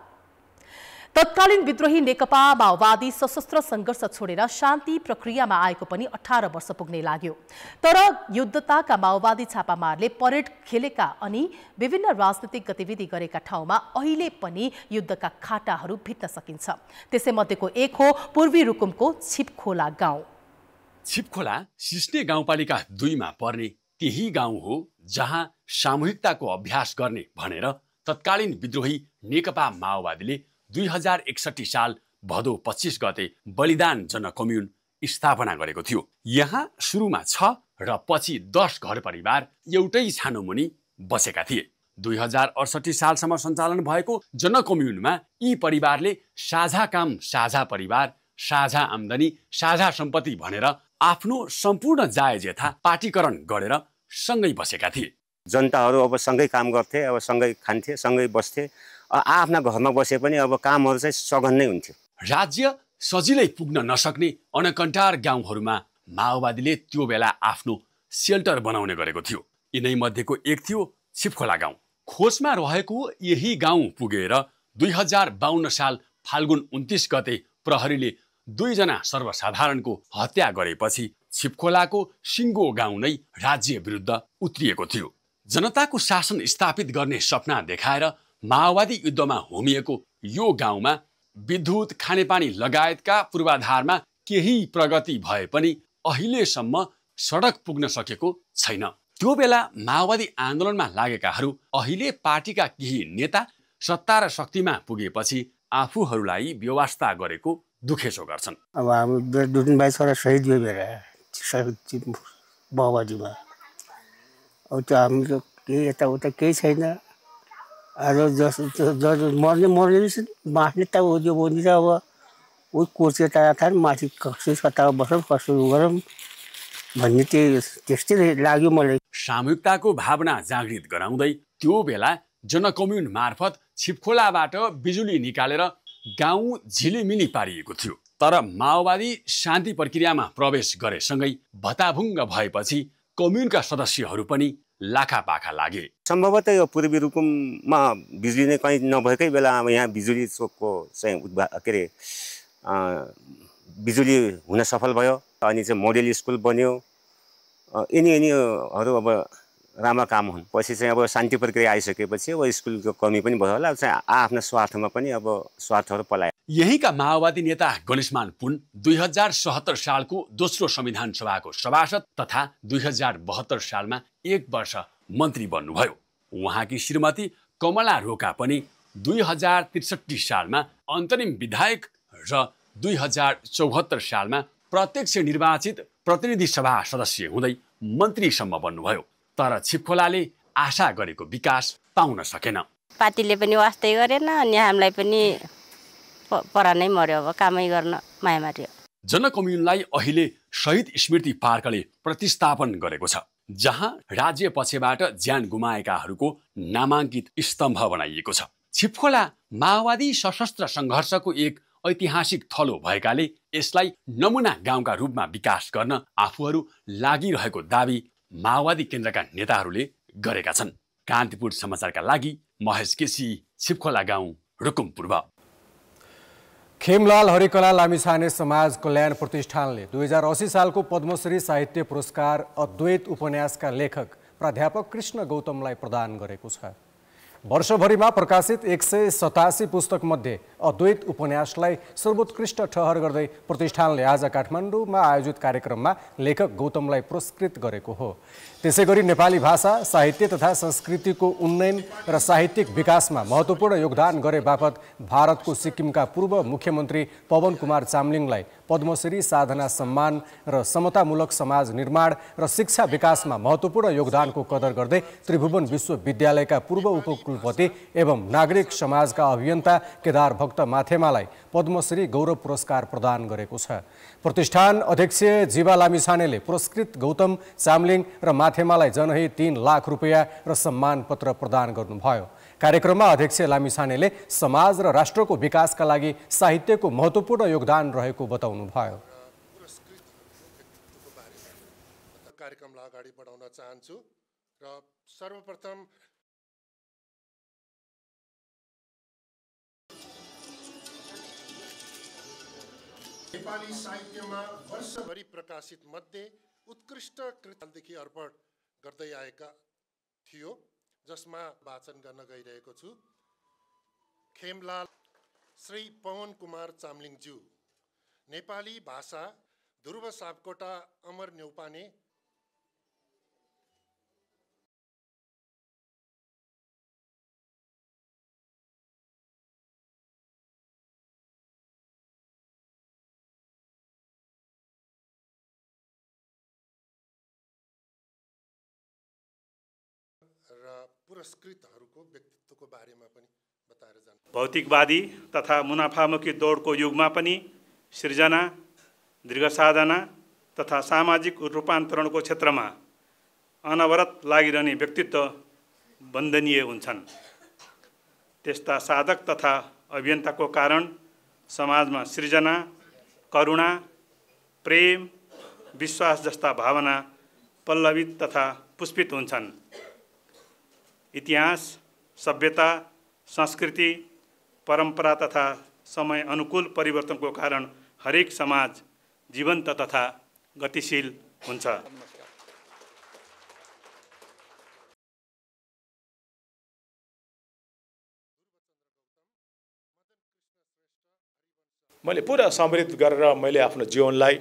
तत्कालीन विद्रोही नेकपा माओवादी सशस्त्र सङ्घर्ष छोडेर शान्ति प्रक्रियामा आएको पनि अठार वर्ष पुग्ने लाग्यो तर युद्धताका माओवादी छापामारले परेड खेलेका अनि विभिन्न राजनैतिक गतिविधि गरेका ठाउँमा अहिले पनि युद्धका खाटाहरू भित्न सकिन्छ त्यसैमध्येको एक हो पूर्वी रुकुमको छिपखोला गाउँ छिपखोला सिस्ने गाउँपालिका दुईमा पर्ने त्यही गाउँ हो जहाँ सामूहिकताको अभ्यास गर्ने भनेर तत्कालीन विद्रोही नेकपा माओवादीले दुई हजार एकसट्ठी साल भदौ पच्चिस गते बलिदान जनकम्युन स्थापना गरेको थियो यहाँ सुरुमा छ र पछि दस घर परिवार एउटै छानो मुनि बसेका थिए दुई हजार अडसठी सालसम्म सञ्चालन भएको जनकम्युनमा यी परिवारले साझा काम साझा परिवार साझा आम्दनी साझा सम्पत्ति भनेर आफ्नो सम्पूर्ण जाय जेथा पार्टीकरण गरेर सँगै बसेका थिए जनताहरू अब सँगै काम गर्थे अब सँगै खान्थे सँगै बस्थे आफ्ना घरमा बसे पनि अब कामहरू चाहिँ सघन नै हुन्थ्यो राज्य सजिलै पुग्न नसक्ने अनकन्टार गाउँहरूमा माओवादीले त्यो बेला आफ्नो सेल्टर बनाउने गरेको थियो यिनै मध्येको एक थियो छिपखोला गाउँ खोजमा रहेको यही गाउँ पुगेर दुई हजार बाहन्न साल फाल्गुन उन्तिस गते प्रहरीले दुईजना सर्वसाधारणको हत्या गरेपछि छिपखोलाको सिङ्गो गाउँ नै राज्य विरुद्ध उत्रिएको थियो जनताको शासन स्थापित गर्ने सपना देखाएर माओवादी युद्धमा होमिएको यो गाउँमा विद्युत खानेपानी लगायतका पूर्वाधारमा केही प्रगति भए पनि अहिलेसम्म सडक पुग्न सकेको छैन त्यो बेला माओवादी आन्दोलनमा लागेकाहरू अहिले पार्टीका केही नेता सत्ता र शक्तिमा पुगेपछि आफूहरूलाई व्यवस्था गरेको दुखेसो गर्छन् अब हाम्रो डुटन छोरा शहीद माओवादीमा अब त्यो हामी केही यताउता केही छैन र जस जस मर्ने मर्ने बाँच्ने त त्यो त अब ऊ कोर्से टाढा थाहा माथि कसरी सत्तामा बसौँ कसो गरौँ भन्ने त्यही त्यस्तै लाग्यो मलाई सामूहिकताको भावना जागृत गराउँदै त्यो बेला जनकम्युन मार्फत छिपखोलाबाट बिजुली निकालेर गाउँ झिलिमिली पारिएको थियो तर माओवादी शान्ति प्रक्रियामा प्रवेश गरेसँगै भत्ताभुङ्ग भएपछि कम्युनका सदस्यहरू पनि लाखा पाखा लागे सम्भवतः यो पूर्वी रुकुममा बिजुली नै कहीँ नभएकै बेला अब यहाँ बिजुली चोकको चाहिँ उद्घा के अरे बिजुली हुन सफल भयो अनि चाहिँ मोडेल स्कुल बन्यो यिनी यिनीहरू अब राम्रो काम हुन् पछि चाहिँ अब शान्ति प्रक्रिया आइसकेपछि अब स्कुलको कमी पनि भयो होला चाहिँ आफ्नो स्वार्थमा पनि अब स्वार्थहरू पलाए यहीँका माओवादी नेता गणेशमान पुन दुई हजार सहत्तर सालको दोस्रो संविधान सभाको सभासद तथा दुई हजार बहत्तर सालमा एक वर्ष मन्त्री बन्नुभयो उहाँकी श्रीमती कमला रोका पनि दुई हजार त्रिसठी सालमा अन्तरिम विधायक र दुई हजार चौहत्तर सालमा प्रत्यक्ष निर्वाचित प्रतिनिधि सभा सदस्य हुँदै मन्त्रीसम्म बन्नुभयो तर छिपखोलाले आशा गरेको विकास पाउन सकेन पार्टीले पनि वास्तै गरेन अनि हामीलाई पनि परा नै मऱ्यो अब कामै गर्न माया मार्यो जनकम्युनलाई अहिले शहीद स्मृति पार्कले प्रतिस्थापन गरेको छ जहाँ राज्य पछिबाट ज्यान गुमाएकाहरूको नामाङ्कित स्तम्भ बनाइएको छ छिपखोला माओवादी सशस्त्र सङ्घर्षको एक ऐतिहासिक थलो भएकाले यसलाई नमुना गाउँका रूपमा विकास गर्न आफूहरू लागिरहेको दावी माओवादी केन्द्रका नेताहरूले गरेका छन् कान्तिपुर समाचारका लागि महेश केसी छिपखोला गाउँ रुकुम पूर्व खेमलाल हरिकला लामिछाने समाज कल्याण प्रतिष्ठानले दुई हजार असी सालको पद्मश्री साहित्य पुरस्कार अद्वैत उपन्यासका लेखक प्राध्यापक कृष्ण गौतमलाई प्रदान गरेको छ वर्षभरिमा प्रकाशित एक सय सतासी पुस्तकमध्ये अद्वैत उपन्यासलाई सर्वोत्कृष्ट ठहर गर्दै प्रतिष्ठानले आज काठमाडौँमा आयोजित कार्यक्रममा लेखक गौतमलाई पुरस्कृत गरेको हो त्यसै गरी नेपाली भाषा साहित्य तथा संस्कृतिको उन्नयन र साहित्यिक विकासमा महत्त्वपूर्ण योगदान गरे बापत भारतको सिक्किमका पूर्व मुख्यमन्त्री पवन कुमार चामलिङलाई पद्मश्री साधना सम्मान र समतामूलक समाज निर्माण र शिक्षा विकासमा महत्त्वपूर्ण योगदानको कदर गर्दै त्रिभुवन विश्वविद्यालयका पूर्व उपकुलपति एवं नागरिक समाजका अभियन्ता केदार भक्त माथेमालाई पद्मश्री गौरव पुरस्कार प्रदान गरेको छ प्रतिष्ठान अध्यक्ष जीवा लामिछानेले पुरस्कृत गौतम चामलिङ र माथे लाथेमालाई जनही तीन लाख रुपियाँ र सम्मानपत्र प्रदान गर्नुभयो कार्यक्रममा अध्यक्ष लामिछानेले समाज र राष्ट्रको विकासका लागि साहित्यको महत्त्वपूर्ण योगदान रहेको बताउनुभयो कार्यक्रमलाई अगाडि बढाउन चाहन्छु र सर्वप्रथम नेपाली साहित्यमा वर्षभरि प्रकाशित मध्ये उत्कृष्ट कृतदेखि अर्पण गर्दै आएका थियो जसमा वाचन गर्न गइरहेको छु खेमलाल श्री पवन कुमार चामलिङज्यू नेपाली भाषा ध्रुव सापकोटा अमर न्यौपाने पुरस्कृतहरूको व्यक्तित्वको बारेमा पनि बताएर जानु भौतिकवादी तथा मुनाफामुखी दौडको युगमा पनि सृजना दीर्घसाधना तथा सामाजिक रूपान्तरणको क्षेत्रमा अनवरत लागिरहने व्यक्तित्व वन्दनीय हुन्छन् त्यस्ता साधक तथा अभियन्ताको कारण समाजमा सृजना करुणा प्रेम विश्वास जस्ता भावना पल्लवित तथा पुष्पित हुन्छन् इतिहास सभ्यता संस्कृति परम्परा तथा समय अनुकूल परिवर्तनको कारण हरेक समाज जीवन्त तथा गतिशील हुन्छ मैले पुरा समृद्ध गरेर मैले आफ्नो जीवनलाई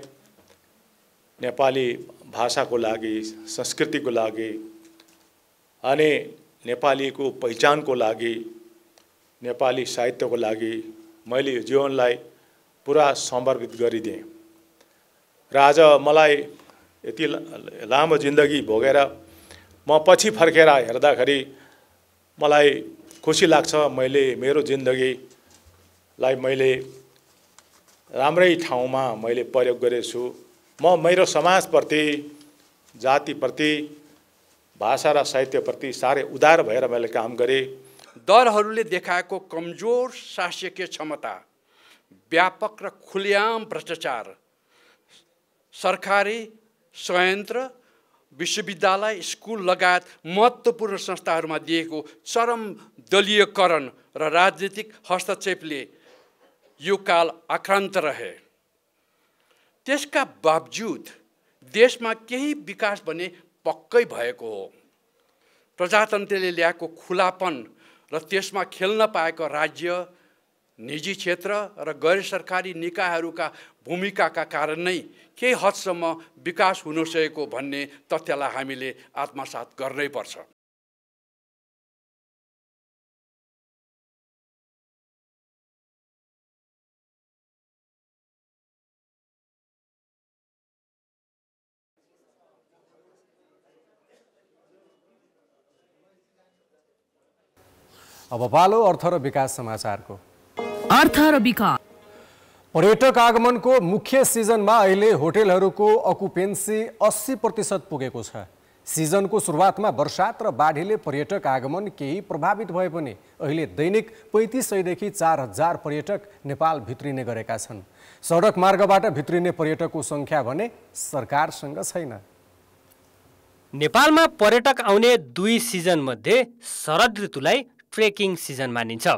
नेपाली भाषाको लागि संस्कृतिको लागि अनि नेपालीको पहिचानको लागि नेपाली साहित्यको लागि मैले यो जीवनलाई पुरा समर्पित गरिदिएँ र आज मलाई यति लामो जिन्दगी भोगेर म पछि फर्केर हेर्दाखेरि मलाई खुसी लाग्छ मैले मेरो जिन्दगीलाई मैले राम्रै ठाउँमा मैले प्रयोग गरेको छु म मेरो समाजप्रति जातिप्रति भाषा र साहित्यप्रति साह्रै उदार भएर मैले काम गरेँ दरहरूले देखाएको कमजोर शासकीय क्षमता व्यापक र खुल्याम भ्रष्टाचार सरकारी संयन्त्र विश्वविद्यालय स्कुल लगायत महत्त्वपूर्ण संस्थाहरूमा दिएको चरम दलीयकरण र राजनीतिक हस्तक्षेपले यो काल आक्रान्त रहे त्यसका बावजुद देशमा केही विकास भने पक्कै भएको हो प्रजातन्त्रले ल्याएको खुलापन र त्यसमा खेल्न पाएको राज्य निजी क्षेत्र र गैर सरकारी निकायहरूका भूमिकाका कारण नै केही हदसम्म विकास हुन सकेको भन्ने तथ्यलाई हामीले आत्मसात गर्नैपर्छ पर्छ अब पालो अर्थ र विकास समाचारको अर्थ र विकास पर्यटक आगमनको मुख्य सिजनमा अहिले होटेलहरूको अकुपेन्सी अस्सी प्रतिशत पुगेको छ सिजनको सुरुवातमा वर्षात र बाढीले पर्यटक आगमन केही प्रभावित भए पनि अहिले दैनिक पैँतिस सयदेखि चार हजार पर्यटक नेपाल भित्रिने गरेका छन् सडक मार्गबाट भित्रिने पर्यटकको सङ्ख्या भने सरकारसँग छैन नेपालमा पर्यटक आउने दुई सिजनमध्ये शरद ऋतुलाई ट्रेकिङ सिजन मानिन्छ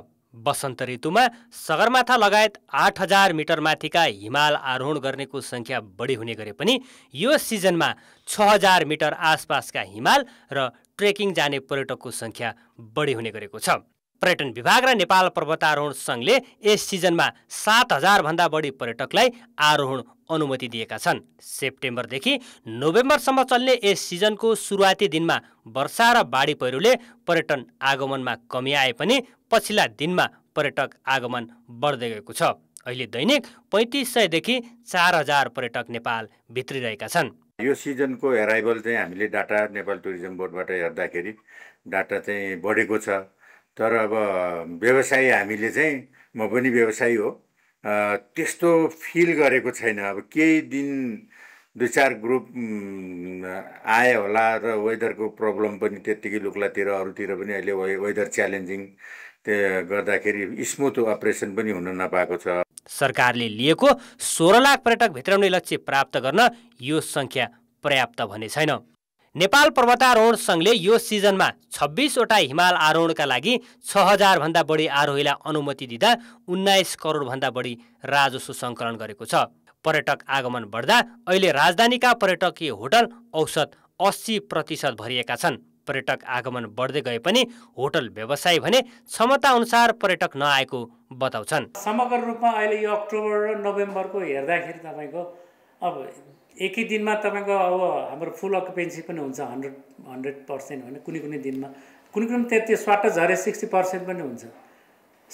बसन्त ऋतुमा सगरमाथा लगायत आठ हजार मिटरमाथिका हिमाल आरोहण गर्नेको सङ्ख्या बढी हुने गरे पनि यो सिजनमा छ हजार मिटर आसपासका हिमाल र ट्रेकिङ जाने पर्यटकको सङ्ख्या बढी हुने गरेको छ पर्यटन विभाग र नेपाल पर्वतारोहण सङ्घले यस सिजनमा सात हजारभन्दा बढी पर्यटकलाई आरोहण अनुमति दिएका छन् सेप्टेम्बरदेखि नोभेम्बरसम्म चल्ने यस सिजनको सुरुवाती दिनमा वर्षा र बाढी पहिरोले पर्यटन आगमनमा कमी आए पनि पछिल्ला दिनमा पर्यटक आगमन बढ्दै गएको छ अहिले दैनिक पैँतिस सयदेखि चार हजार पर्यटक नेपाल भित्रिरहेका छन् यो सिजनको एराइभल चाहिँ हामीले डाटा नेपाल टुरिज्म बोर्डबाट हेर्दाखेरि डाटा चाहिँ बढेको छ तर अब व्यवसाय हामीले चाहिँ म पनि व्यवसायी हो त्यस्तो फिल गरेको छैन अब केही दिन दुई चार ग्रुप आयो होला र वेदरको प्रब्लम पनि त्यत्तिकै लुक्लातिर अरूतिर पनि अहिले वेदर च्यालेन्जिङ त्यो गर्दाखेरि स्मुथ अपरेसन पनि हुन नपाएको छ सरकारले लिएको सोह्र लाख पर्यटक भित्राउने लक्ष्य प्राप्त गर्न यो सङ्ख्या पर्याप्त भने छैन नेपाल पर्वतारोहण सङ्घले यो सिजनमा छब्बिसवटा हिमाल आरोहणका लागि छ हजारभन्दा बढी आरोहीलाई अनुमति दिँदा उन्नाइस करोडभन्दा बढी राजस्व सङ्कलन गरेको छ पर्यटक आगमन बढ्दा अहिले राजधानीका पर्यटकीय होटल औसत अस्सी प्रतिशत भरिएका छन् पर्यटक आगमन बढ्दै गए पनि होटल व्यवसायी भने क्षमता अनुसार पर्यटक नआएको बताउँछन् समग्र रूपमा अहिले यो अक्टोबर र नोभेम्बरको हेर्दाखेरि तपाईँको अब एकै दिनमा तपाईँको अब हाम्रो फुल अकुपेन्सी पनि हुन्छ हन्ड्रेड हन्ड्रेड पर्सेन्ट होइन कुनै कुनै दिनमा कुनै कुनै त्यो स्वाट झरे सिक्सटी पर्सेन्ट पनि हुन्छ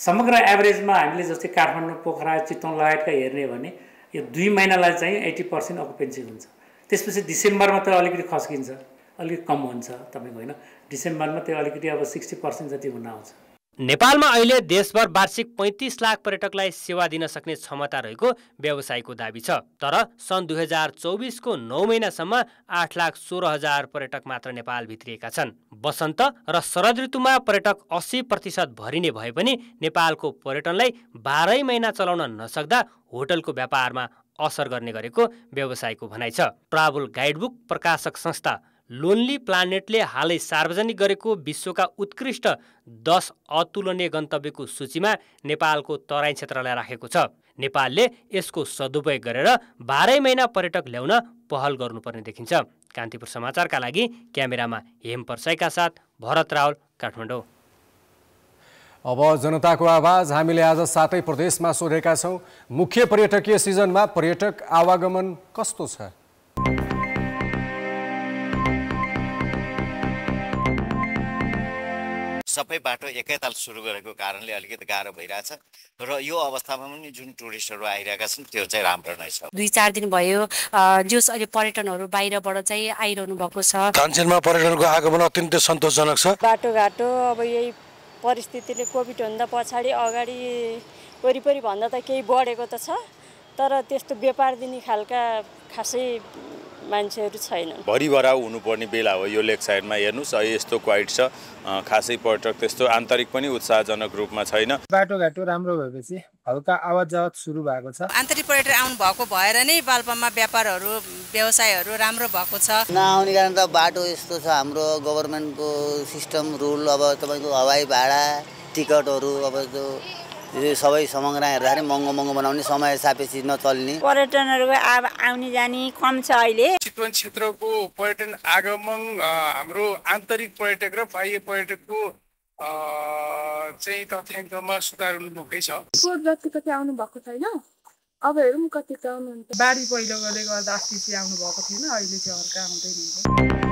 समग्र एभरेजमा हामीले जस्तै काठमाडौँ पोखरा चितवन लगायतका हेर्ने भने यो दुई महिनालाई चाहिँ एट्टी पर्सेन्ट अकुपेन्सी हुन्छ त्यसपछि डिसेम्बरमा त अलिकति खस्किन्छ अलिकति कम हुन्छ तपाईँको होइन डिसेम्बरमा त्यो अलिकति अब सिक्सटी पर्सेन्ट जति हुन आउँछ नेपालमा अहिले देशभर वार्षिक पैँतिस लाख पर्यटकलाई सेवा दिन सक्ने क्षमता रहेको व्यवसायको दावी छ तर सन् दुई हजार चौबिसको नौ महिनासम्म आठ लाख सोह्र हजार पर्यटक मात्र नेपाल भित्रिएका छन् वसन्त र शरद ऋतुमा पर्यटक अस्सी प्रतिशत भरिने भए पनि नेपालको पर्यटनलाई बाह्रै महिना चलाउन नसक्दा होटलको व्यापारमा असर गर्ने गरेको व्यवसायको भनाइ छ ट्राभल गाइडबुक प्रकाशक संस्था लोन्ली प्लानेटले हालै सार्वजनिक गरेको विश्वका उत्कृष्ट दस अतुलनीय गन्तव्यको सूचीमा नेपालको तराई क्षेत्रलाई राखेको छ नेपालले यसको सदुपयोग गरेर बाह्रै महिना पर्यटक ल्याउन पहल गर्नुपर्ने देखिन्छ कान्तिपुर समाचारका लागि क्यामेरामा हेम परसाईका साथ भरत रावल काठमाडौँ अब जनताको आवाज हामीले आज सातै प्रदेशमा सोधेका छौँ मुख्य पर्यटकीय सिजनमा पर्यटक आवागमन कस्तो छ सबै बाटो एकैताल सुरु गरेको कारणले अलिकति गाह्रो भइरहेछ र यो अवस्थामा पनि जुन टुरिस्टहरू आइरहेका छन् त्यो चाहिँ राम्रो नै छ दुई चार दिन भयो जस अहिले पर्यटनहरू बाहिरबाट चाहिँ आइरहनु भएको छ धनसेनमा पर्यटनको आगमन अत्यन्तै सन्तोषजनक छ बाटोघाटो अब यही परिस्थितिले कोभिडभन्दा पछाडि अगाडि वरिपरि भन्दा त केही बढेको त छ तर त्यस्तो व्यापार दिने खालका खासै मान्छेहरू छैन भरिभराउ हुनुपर्ने बेला हो यो लेक साइडमा हेर्नुहोस् अहिले यस्तो क्वाइट छ खासै पर्यटक त्यस्तो आन्तरिक पनि उत्साहजनक रूपमा छैन बाटोघाटो राम्रो भएपछि हल्का आवाज जावत सुरु भएको छ आन्तरिक पर्यटक आउनु भएको भएर नै बाल्पामा व्यापारहरू व्यवसायहरू राम्रो भएको छ नआउने कारण त बाटो यस्तो छ हाम्रो गभर्मेन्टको सिस्टम रुल अब तपाईँको हवाई भाडा टिकटहरू अब त्यो सबै समग्र हेर्दाखेरि महँगो महँगो बनाउने समय सापेक्षी नचल्ने पर्यटनहरू अब आउने जाने कम छ अहिले चितवन क्षेत्रको पर्यटन आगमन हाम्रो आन्तरिक पर्यटक र बाह्य पर्यटकको चाहिँ तथ्याङ्कमा सुधार हुनुभएकै छ जति कति आउनु भएको छैन अब हेरौँ कति आउनुहुन्छ बाढी पहिरोले गर्दा अस्ति चाहिँ आउनु भएको थिएन अहिले चाहिँ हर्का आउँदैन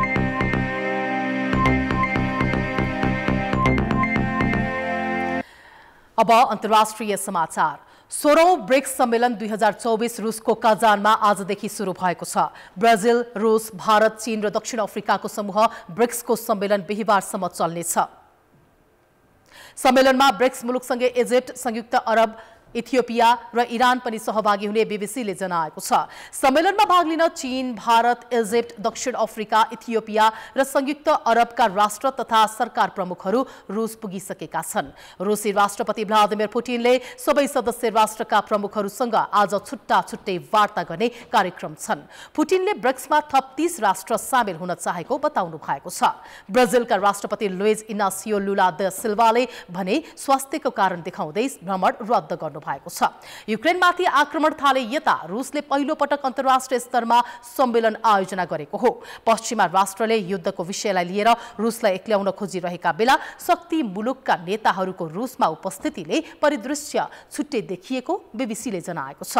अब अन्तर्राष्ट्रिय समाचार सोह्रौँ ब्रिक्स सम्मेलन दुई हजार चौबिस रुसको कजानमा आजदेखि सुरु भएको छ ब्राजिल रुस भारत चीन र दक्षिण अफ्रिकाको समूह ब्रिक्सको सम्मेलन बिहिबारसम्म चल्नेछ सम्मेलनमा ब्रिक्स मुलुकसँगै इजिप्ट संयुक्त अरब इथियोपिया र इरान पनि सहभागी हुने बिबिसीले जनाएको छ सम्मेलनमा भाग लिन चीन भारत इजिप्ट दक्षिण अफ्रिका इथियोपिया र संयुक्त अरबका राष्ट्र तथा सरकार प्रमुखहरू रुस पुगिसकेका छन् रुसी राष्ट्रपति भ्लादिमिर पुटिनले सबै सदस्य राष्ट्रका प्रमुखहरूसँग आज छुट्टा छुट्टै वार्ता गर्ने कार्यक्रम छन् पुटिनले ब्रिक्समा थप तीस राष्ट्र सामेल हुन चाहेको बताउनु भएको छ ब्राजिलका राष्ट्रपति लुइज इनासियो लुला द सिल्वाले भने स्वास्थ्यको कारण देखाउँदै भ्रमण रद्द गर्नु गर्नु भएको छ युक्रेनमाथि आक्रमण थाले यता रुसले पहिलो पटक अन्तर्राष्ट्रिय स्तरमा सम्मेलन आयोजना गरेको हो पश्चिमा राष्ट्रले युद्धको विषयलाई लिएर रुसलाई एक्ल्याउन खोजिरहेका बेला शक्ति मुलुकका नेताहरूको रुसमा उपस्थितिले परिदृश्य छुट्टै देखिएको बिबिसीले जनाएको छ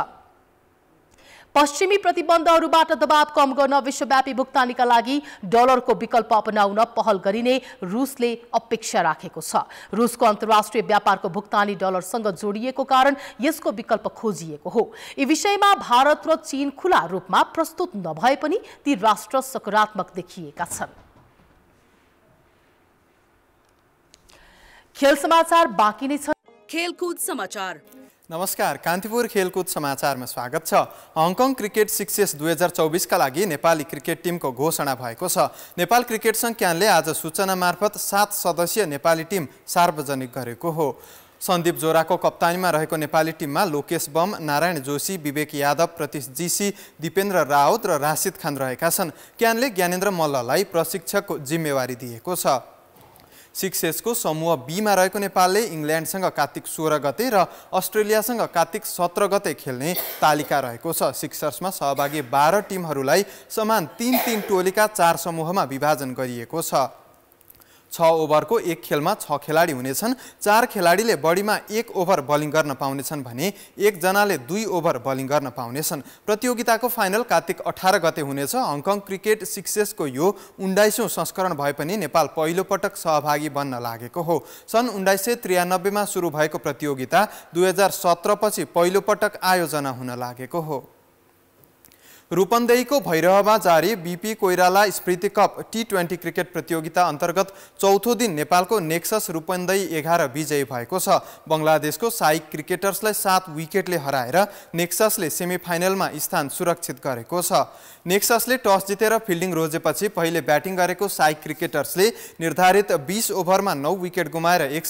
पश्चिमी प्रतिबन्धहरूबाट दबाव कम गर्न विश्वव्यापी भुक्तानीका लागि डलरको विकल्प अपनाउन पहल गरिने रुसले अपेक्षा राखेको छ रुसको अन्तर्राष्ट्रिय व्यापारको भुक्तानी डलरसँग जोडिएको कारण यसको विकल्प खोजिएको हो यी विषयमा भारत र चीन खुला रूपमा प्रस्तुत नभए पनि ती राष्ट्र सकारात्मक देखिएका छन् खेल समाचार बाँकी नै छ खेलकुद समाचार नमस्कार कान्तिपुर खेलकुद समाचारमा स्वागत छ हङकङ क्रिकेट सिक्सेस दुई हजार चौबिसका लागि नेपाली क्रिकेट टिमको घोषणा भएको छ नेपाल क्रिकेट सङ्घ क्यानले आज सूचना मार्फत सात सदस्यीय नेपाली टिम सार्वजनिक गरेको हो सन्दीप जोराको कप्तानीमा रहेको नेपाली टिममा लोकेश बम नारायण जोशी विवेक यादव प्रतीश जीसी दिपेन्द्र राउत र राशिद खान रहेका छन् क्यानले ज्ञानेन्द्र मल्ललाई प्रशिक्षकको जिम्मेवारी दिएको छ सिक्स एसको समूह बीमा रहेको नेपालले इङ्ल्यान्डसँग कार्तिक सोह्र गते र अस्ट्रेलियासँग कार्तिक सत्र गते खेल्ने तालिका रहेको छ सिक्सर्समा सहभागी बाह्र टिमहरूलाई समान तिन तिन टोलीका चार समूहमा विभाजन गरिएको छ छ ओभरको एक खेलमा छ खेलाडी हुनेछन् चार खेलाडीले बढीमा एक ओभर बलिङ गर्न पाउनेछन् भने एकजनाले दुई ओभर बलिङ गर्न पाउनेछन् प्रतियोगिताको फाइनल कार्तिक अठार गते हुनेछ हङकङ क्रिकेट सिक्सेसको यो उन्नाइसौँ संस्करण भए पनि नेपाल पहिलोपटक सहभागी बन्न लागेको हो सन् उन्नाइस सय त्रियानब्बेमा सुरु भएको प्रतियोगिता दुई हजार सत्रपछि पहिलोपटक आयोजना हुन लागेको हो रूपन्देहीको भैरवमा जारी बिपी कोइराला स्मृति कप टी ट्वेन्टी क्रिकेट प्रतियोगिता अन्तर्गत चौथो दिन नेपालको नेक्सस रूपन्देही एघार विजयी भएको छ बङ्गलादेशको साइक क्रिकेटर्सलाई सात विकेटले हराएर नेक्ससले सेमिफाइनलमा स्थान सुरक्षित गरेको छ नेक्ससले टस जितेर फिल्डिङ रोजेपछि पहिले ब्याटिङ गरेको साइक क्रिकेटर्सले निर्धारित बिस ओभरमा नौ विकेट गुमाएर एक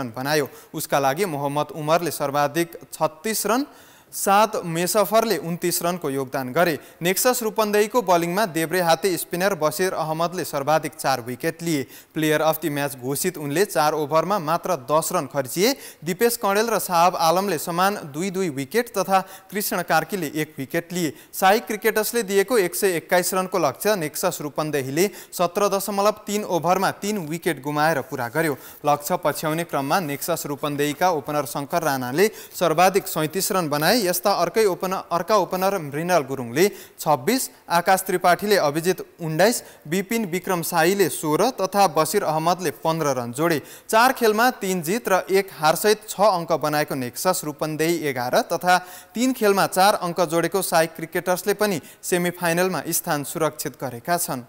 रन बनायो उसका लागि मोहम्मद उमरले सर्वाधिक छत्तिस रन सात मेसफरले उन्तिस रनको योगदान गरे नेक्सस रूपन्देहीको बलिङमा देब्रे हाते स्पिनर बसिर अहमदले सर्वाधिक चार विकेट लिए प्लेयर अफ दि म्याच घोषित उनले चार ओभरमा मात्र दस रन खर्चिए दिपेश कणेल र साहब आलमले समान दुई दुई विकेट तथा कृष्ण कार्कीले एक विकेट लिए साई क्रिकेटर्सले दिएको एक सय एक्काइस रनको लक्ष्य नेक्सस रूपन्देहीले सत्र दशमलव तिन ओभरमा तिन विकेट गुमाएर पुरा गर्यो लक्ष्य पछ्याउने क्रममा नेक्सस रूपन्देहीका ओपनर शङ्कर राणाले सर्वाधिक सैँतिस रन बनाए यस्ता अर्कै ओपनर अर्का ओपनर मृणाल गुरुङले छब्बिस आकाश त्रिपाठीले अभिजित उन्नाइस विपिन विक्रम साईले सोह्र तथा बसिर अहमदले पन्ध्र रन जोडे चार खेलमा तिन जित र एक हारसहित छ अङ्क बनाएको नेक्सस रूपन्देही एघार तथा तिन खेलमा चार अङ्क जोडेको साई क्रिकेटर्सले पनि सेमिफाइनलमा स्थान सुरक्षित गरेका छन्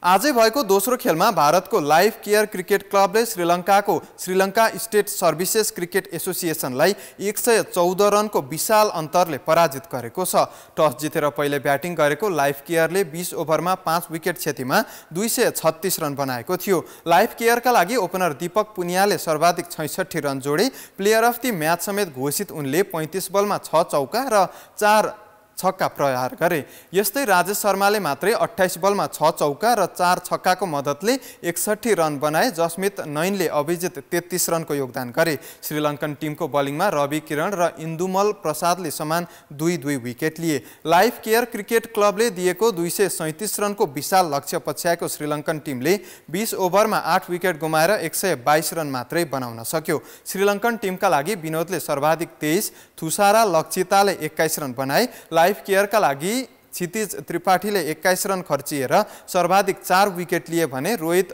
आजै भएको दोस्रो खेलमा भारतको लाइफ केयर क्रिकेट क्लबले श्रीलङ्काको श्रीलङ्का स्टेट सर्भिसेस क्रिकेट एसोसिएसनलाई एक सय चौध रनको विशाल अन्तरले पराजित गरेको छ टस जितेर पहिले ब्याटिङ गरेको लाइफ केयरले बिस ओभरमा पाँच विकेट क्षतिमा दुई सय छत्तिस रन बनाएको थियो लाइफ केयरका लागि ओपनर दीपक पुनियाले सर्वाधिक छैसठी रन जोडे प्लेयर अफ दि म्याच समेत घोषित उनले पैँतिस बलमा छ चौका र चार छक्का प्रहार गरे यस्तै राजेश शर्माले मात्रै अठाइस बलमा छ चौका र चार छक्काको मद्दतले एकसट्ठी रन बनाए जसमित नैनले अभिजित तेत्तिस रनको योगदान गरे श्रीलङ्कन टिमको बलिङमा रवि किरण र इन्दुमल प्रसादले समान दुई दुई विकेट लिए लाइफ केयर क्रिकेट क्लबले दिएको दुई सय सैँतिस रनको विशाल लक्ष्य पछ्याएको श्रीलङ्कन टिमले बिस ओभरमा आठ विकेट गुमाएर एक सय बाइस रन मात्रै बनाउन सक्यो श्रीलङ्कन टिमका लागि विनोदले सर्वाधिक तेइस थुसारा लक्षिताले एक्काइस रन बनाए लाइफ केयरका लागि क्षितिज त्रिपाठीले एक्काइस रन खर्चिएर सर्वाधिक चार विकेट लिए भने रोहित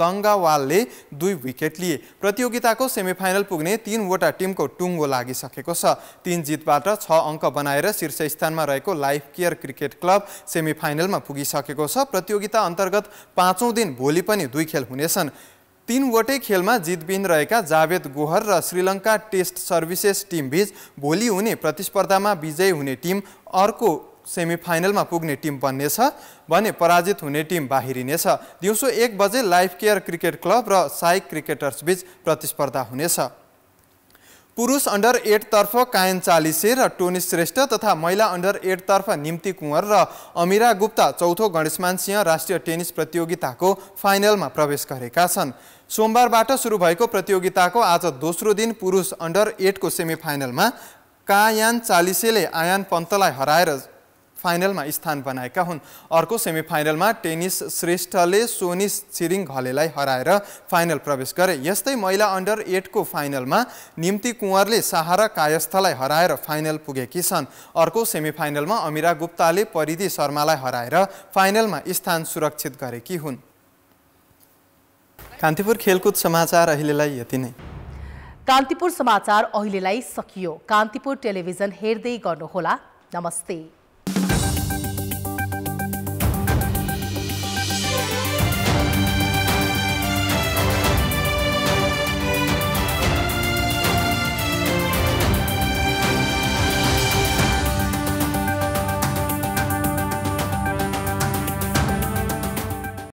दङ्गावालले दुई विकेट लिए प्रतियोगिताको सेमिफाइनल पुग्ने तिनवटा टिमको टुङ्गो लागिसकेको छ तिन जितबाट छ अङ्क बनाएर शीर्ष स्थानमा रहेको लाइफ केयर क्रिकेट क्लब सेमिफाइनलमा पुगिसकेको छ प्रतियोगिता अन्तर्गत पाँचौँ दिन भोलि पनि दुई खेल हुनेछन् तीनवटै खेलमा जितबिन रहेका जावेद गोहर र श्रीलङ्का टेस्ट सर्भिसेस टिमबीच भोलि हुने प्रतिस्पर्धामा विजयी हुने टिम अर्को सेमिफाइनलमा पुग्ने टिम बन्नेछ भने पराजित हुने टिम बाहिरिनेछ दिउँसो एक बजे लाइफ केयर क्रिकेट क्लब र साइक बीच प्रतिस्पर्धा हुनेछ पुरुष अन्डर एटतर्फ कायन चालिसे र टोनी श्रेष्ठ तथा महिला अन्डर एटतर्फ निम्ति कुँवर र अमिरा गुप्ता चौथो गणेशमान सिंह राष्ट्रिय टेनिस प्रतियोगिताको फाइनलमा प्रवेश गरेका छन् सोमबारबाट सुरु भएको प्रतियोगिताको आज दोस्रो दिन पुरुष अन्डर एटको सेमी फाइनलमा कायान चालिसेले आयान पन्तलाई हराएर फाइनलमा स्थान बनाएका हुन् अर्को सेमिफाइनलमा टेनिस श्रेष्ठले सोनिस छिरिङ घलेलाई हराएर फाइनल प्रवेश गरे यस्तै महिला अन्डर एटको फाइनलमा निम्ति कुँवरले सहारा कायस्थलाई हराएर फाइनल पुगेकी छन् अर्को सेमिफाइनलमा अमिरा गुप्ताले परिधि शर्मालाई हराएर फाइनलमा स्थान सुरक्षित गरेकी हुन् कान्तिपुर खेलकुद समाचार अहिलेलाई यति नै कान्तिपुर समाचार अहिलेलाई सकियो कान्तिपुर टेलिभिजन हेर्दै गर्नुहोला नमस्ते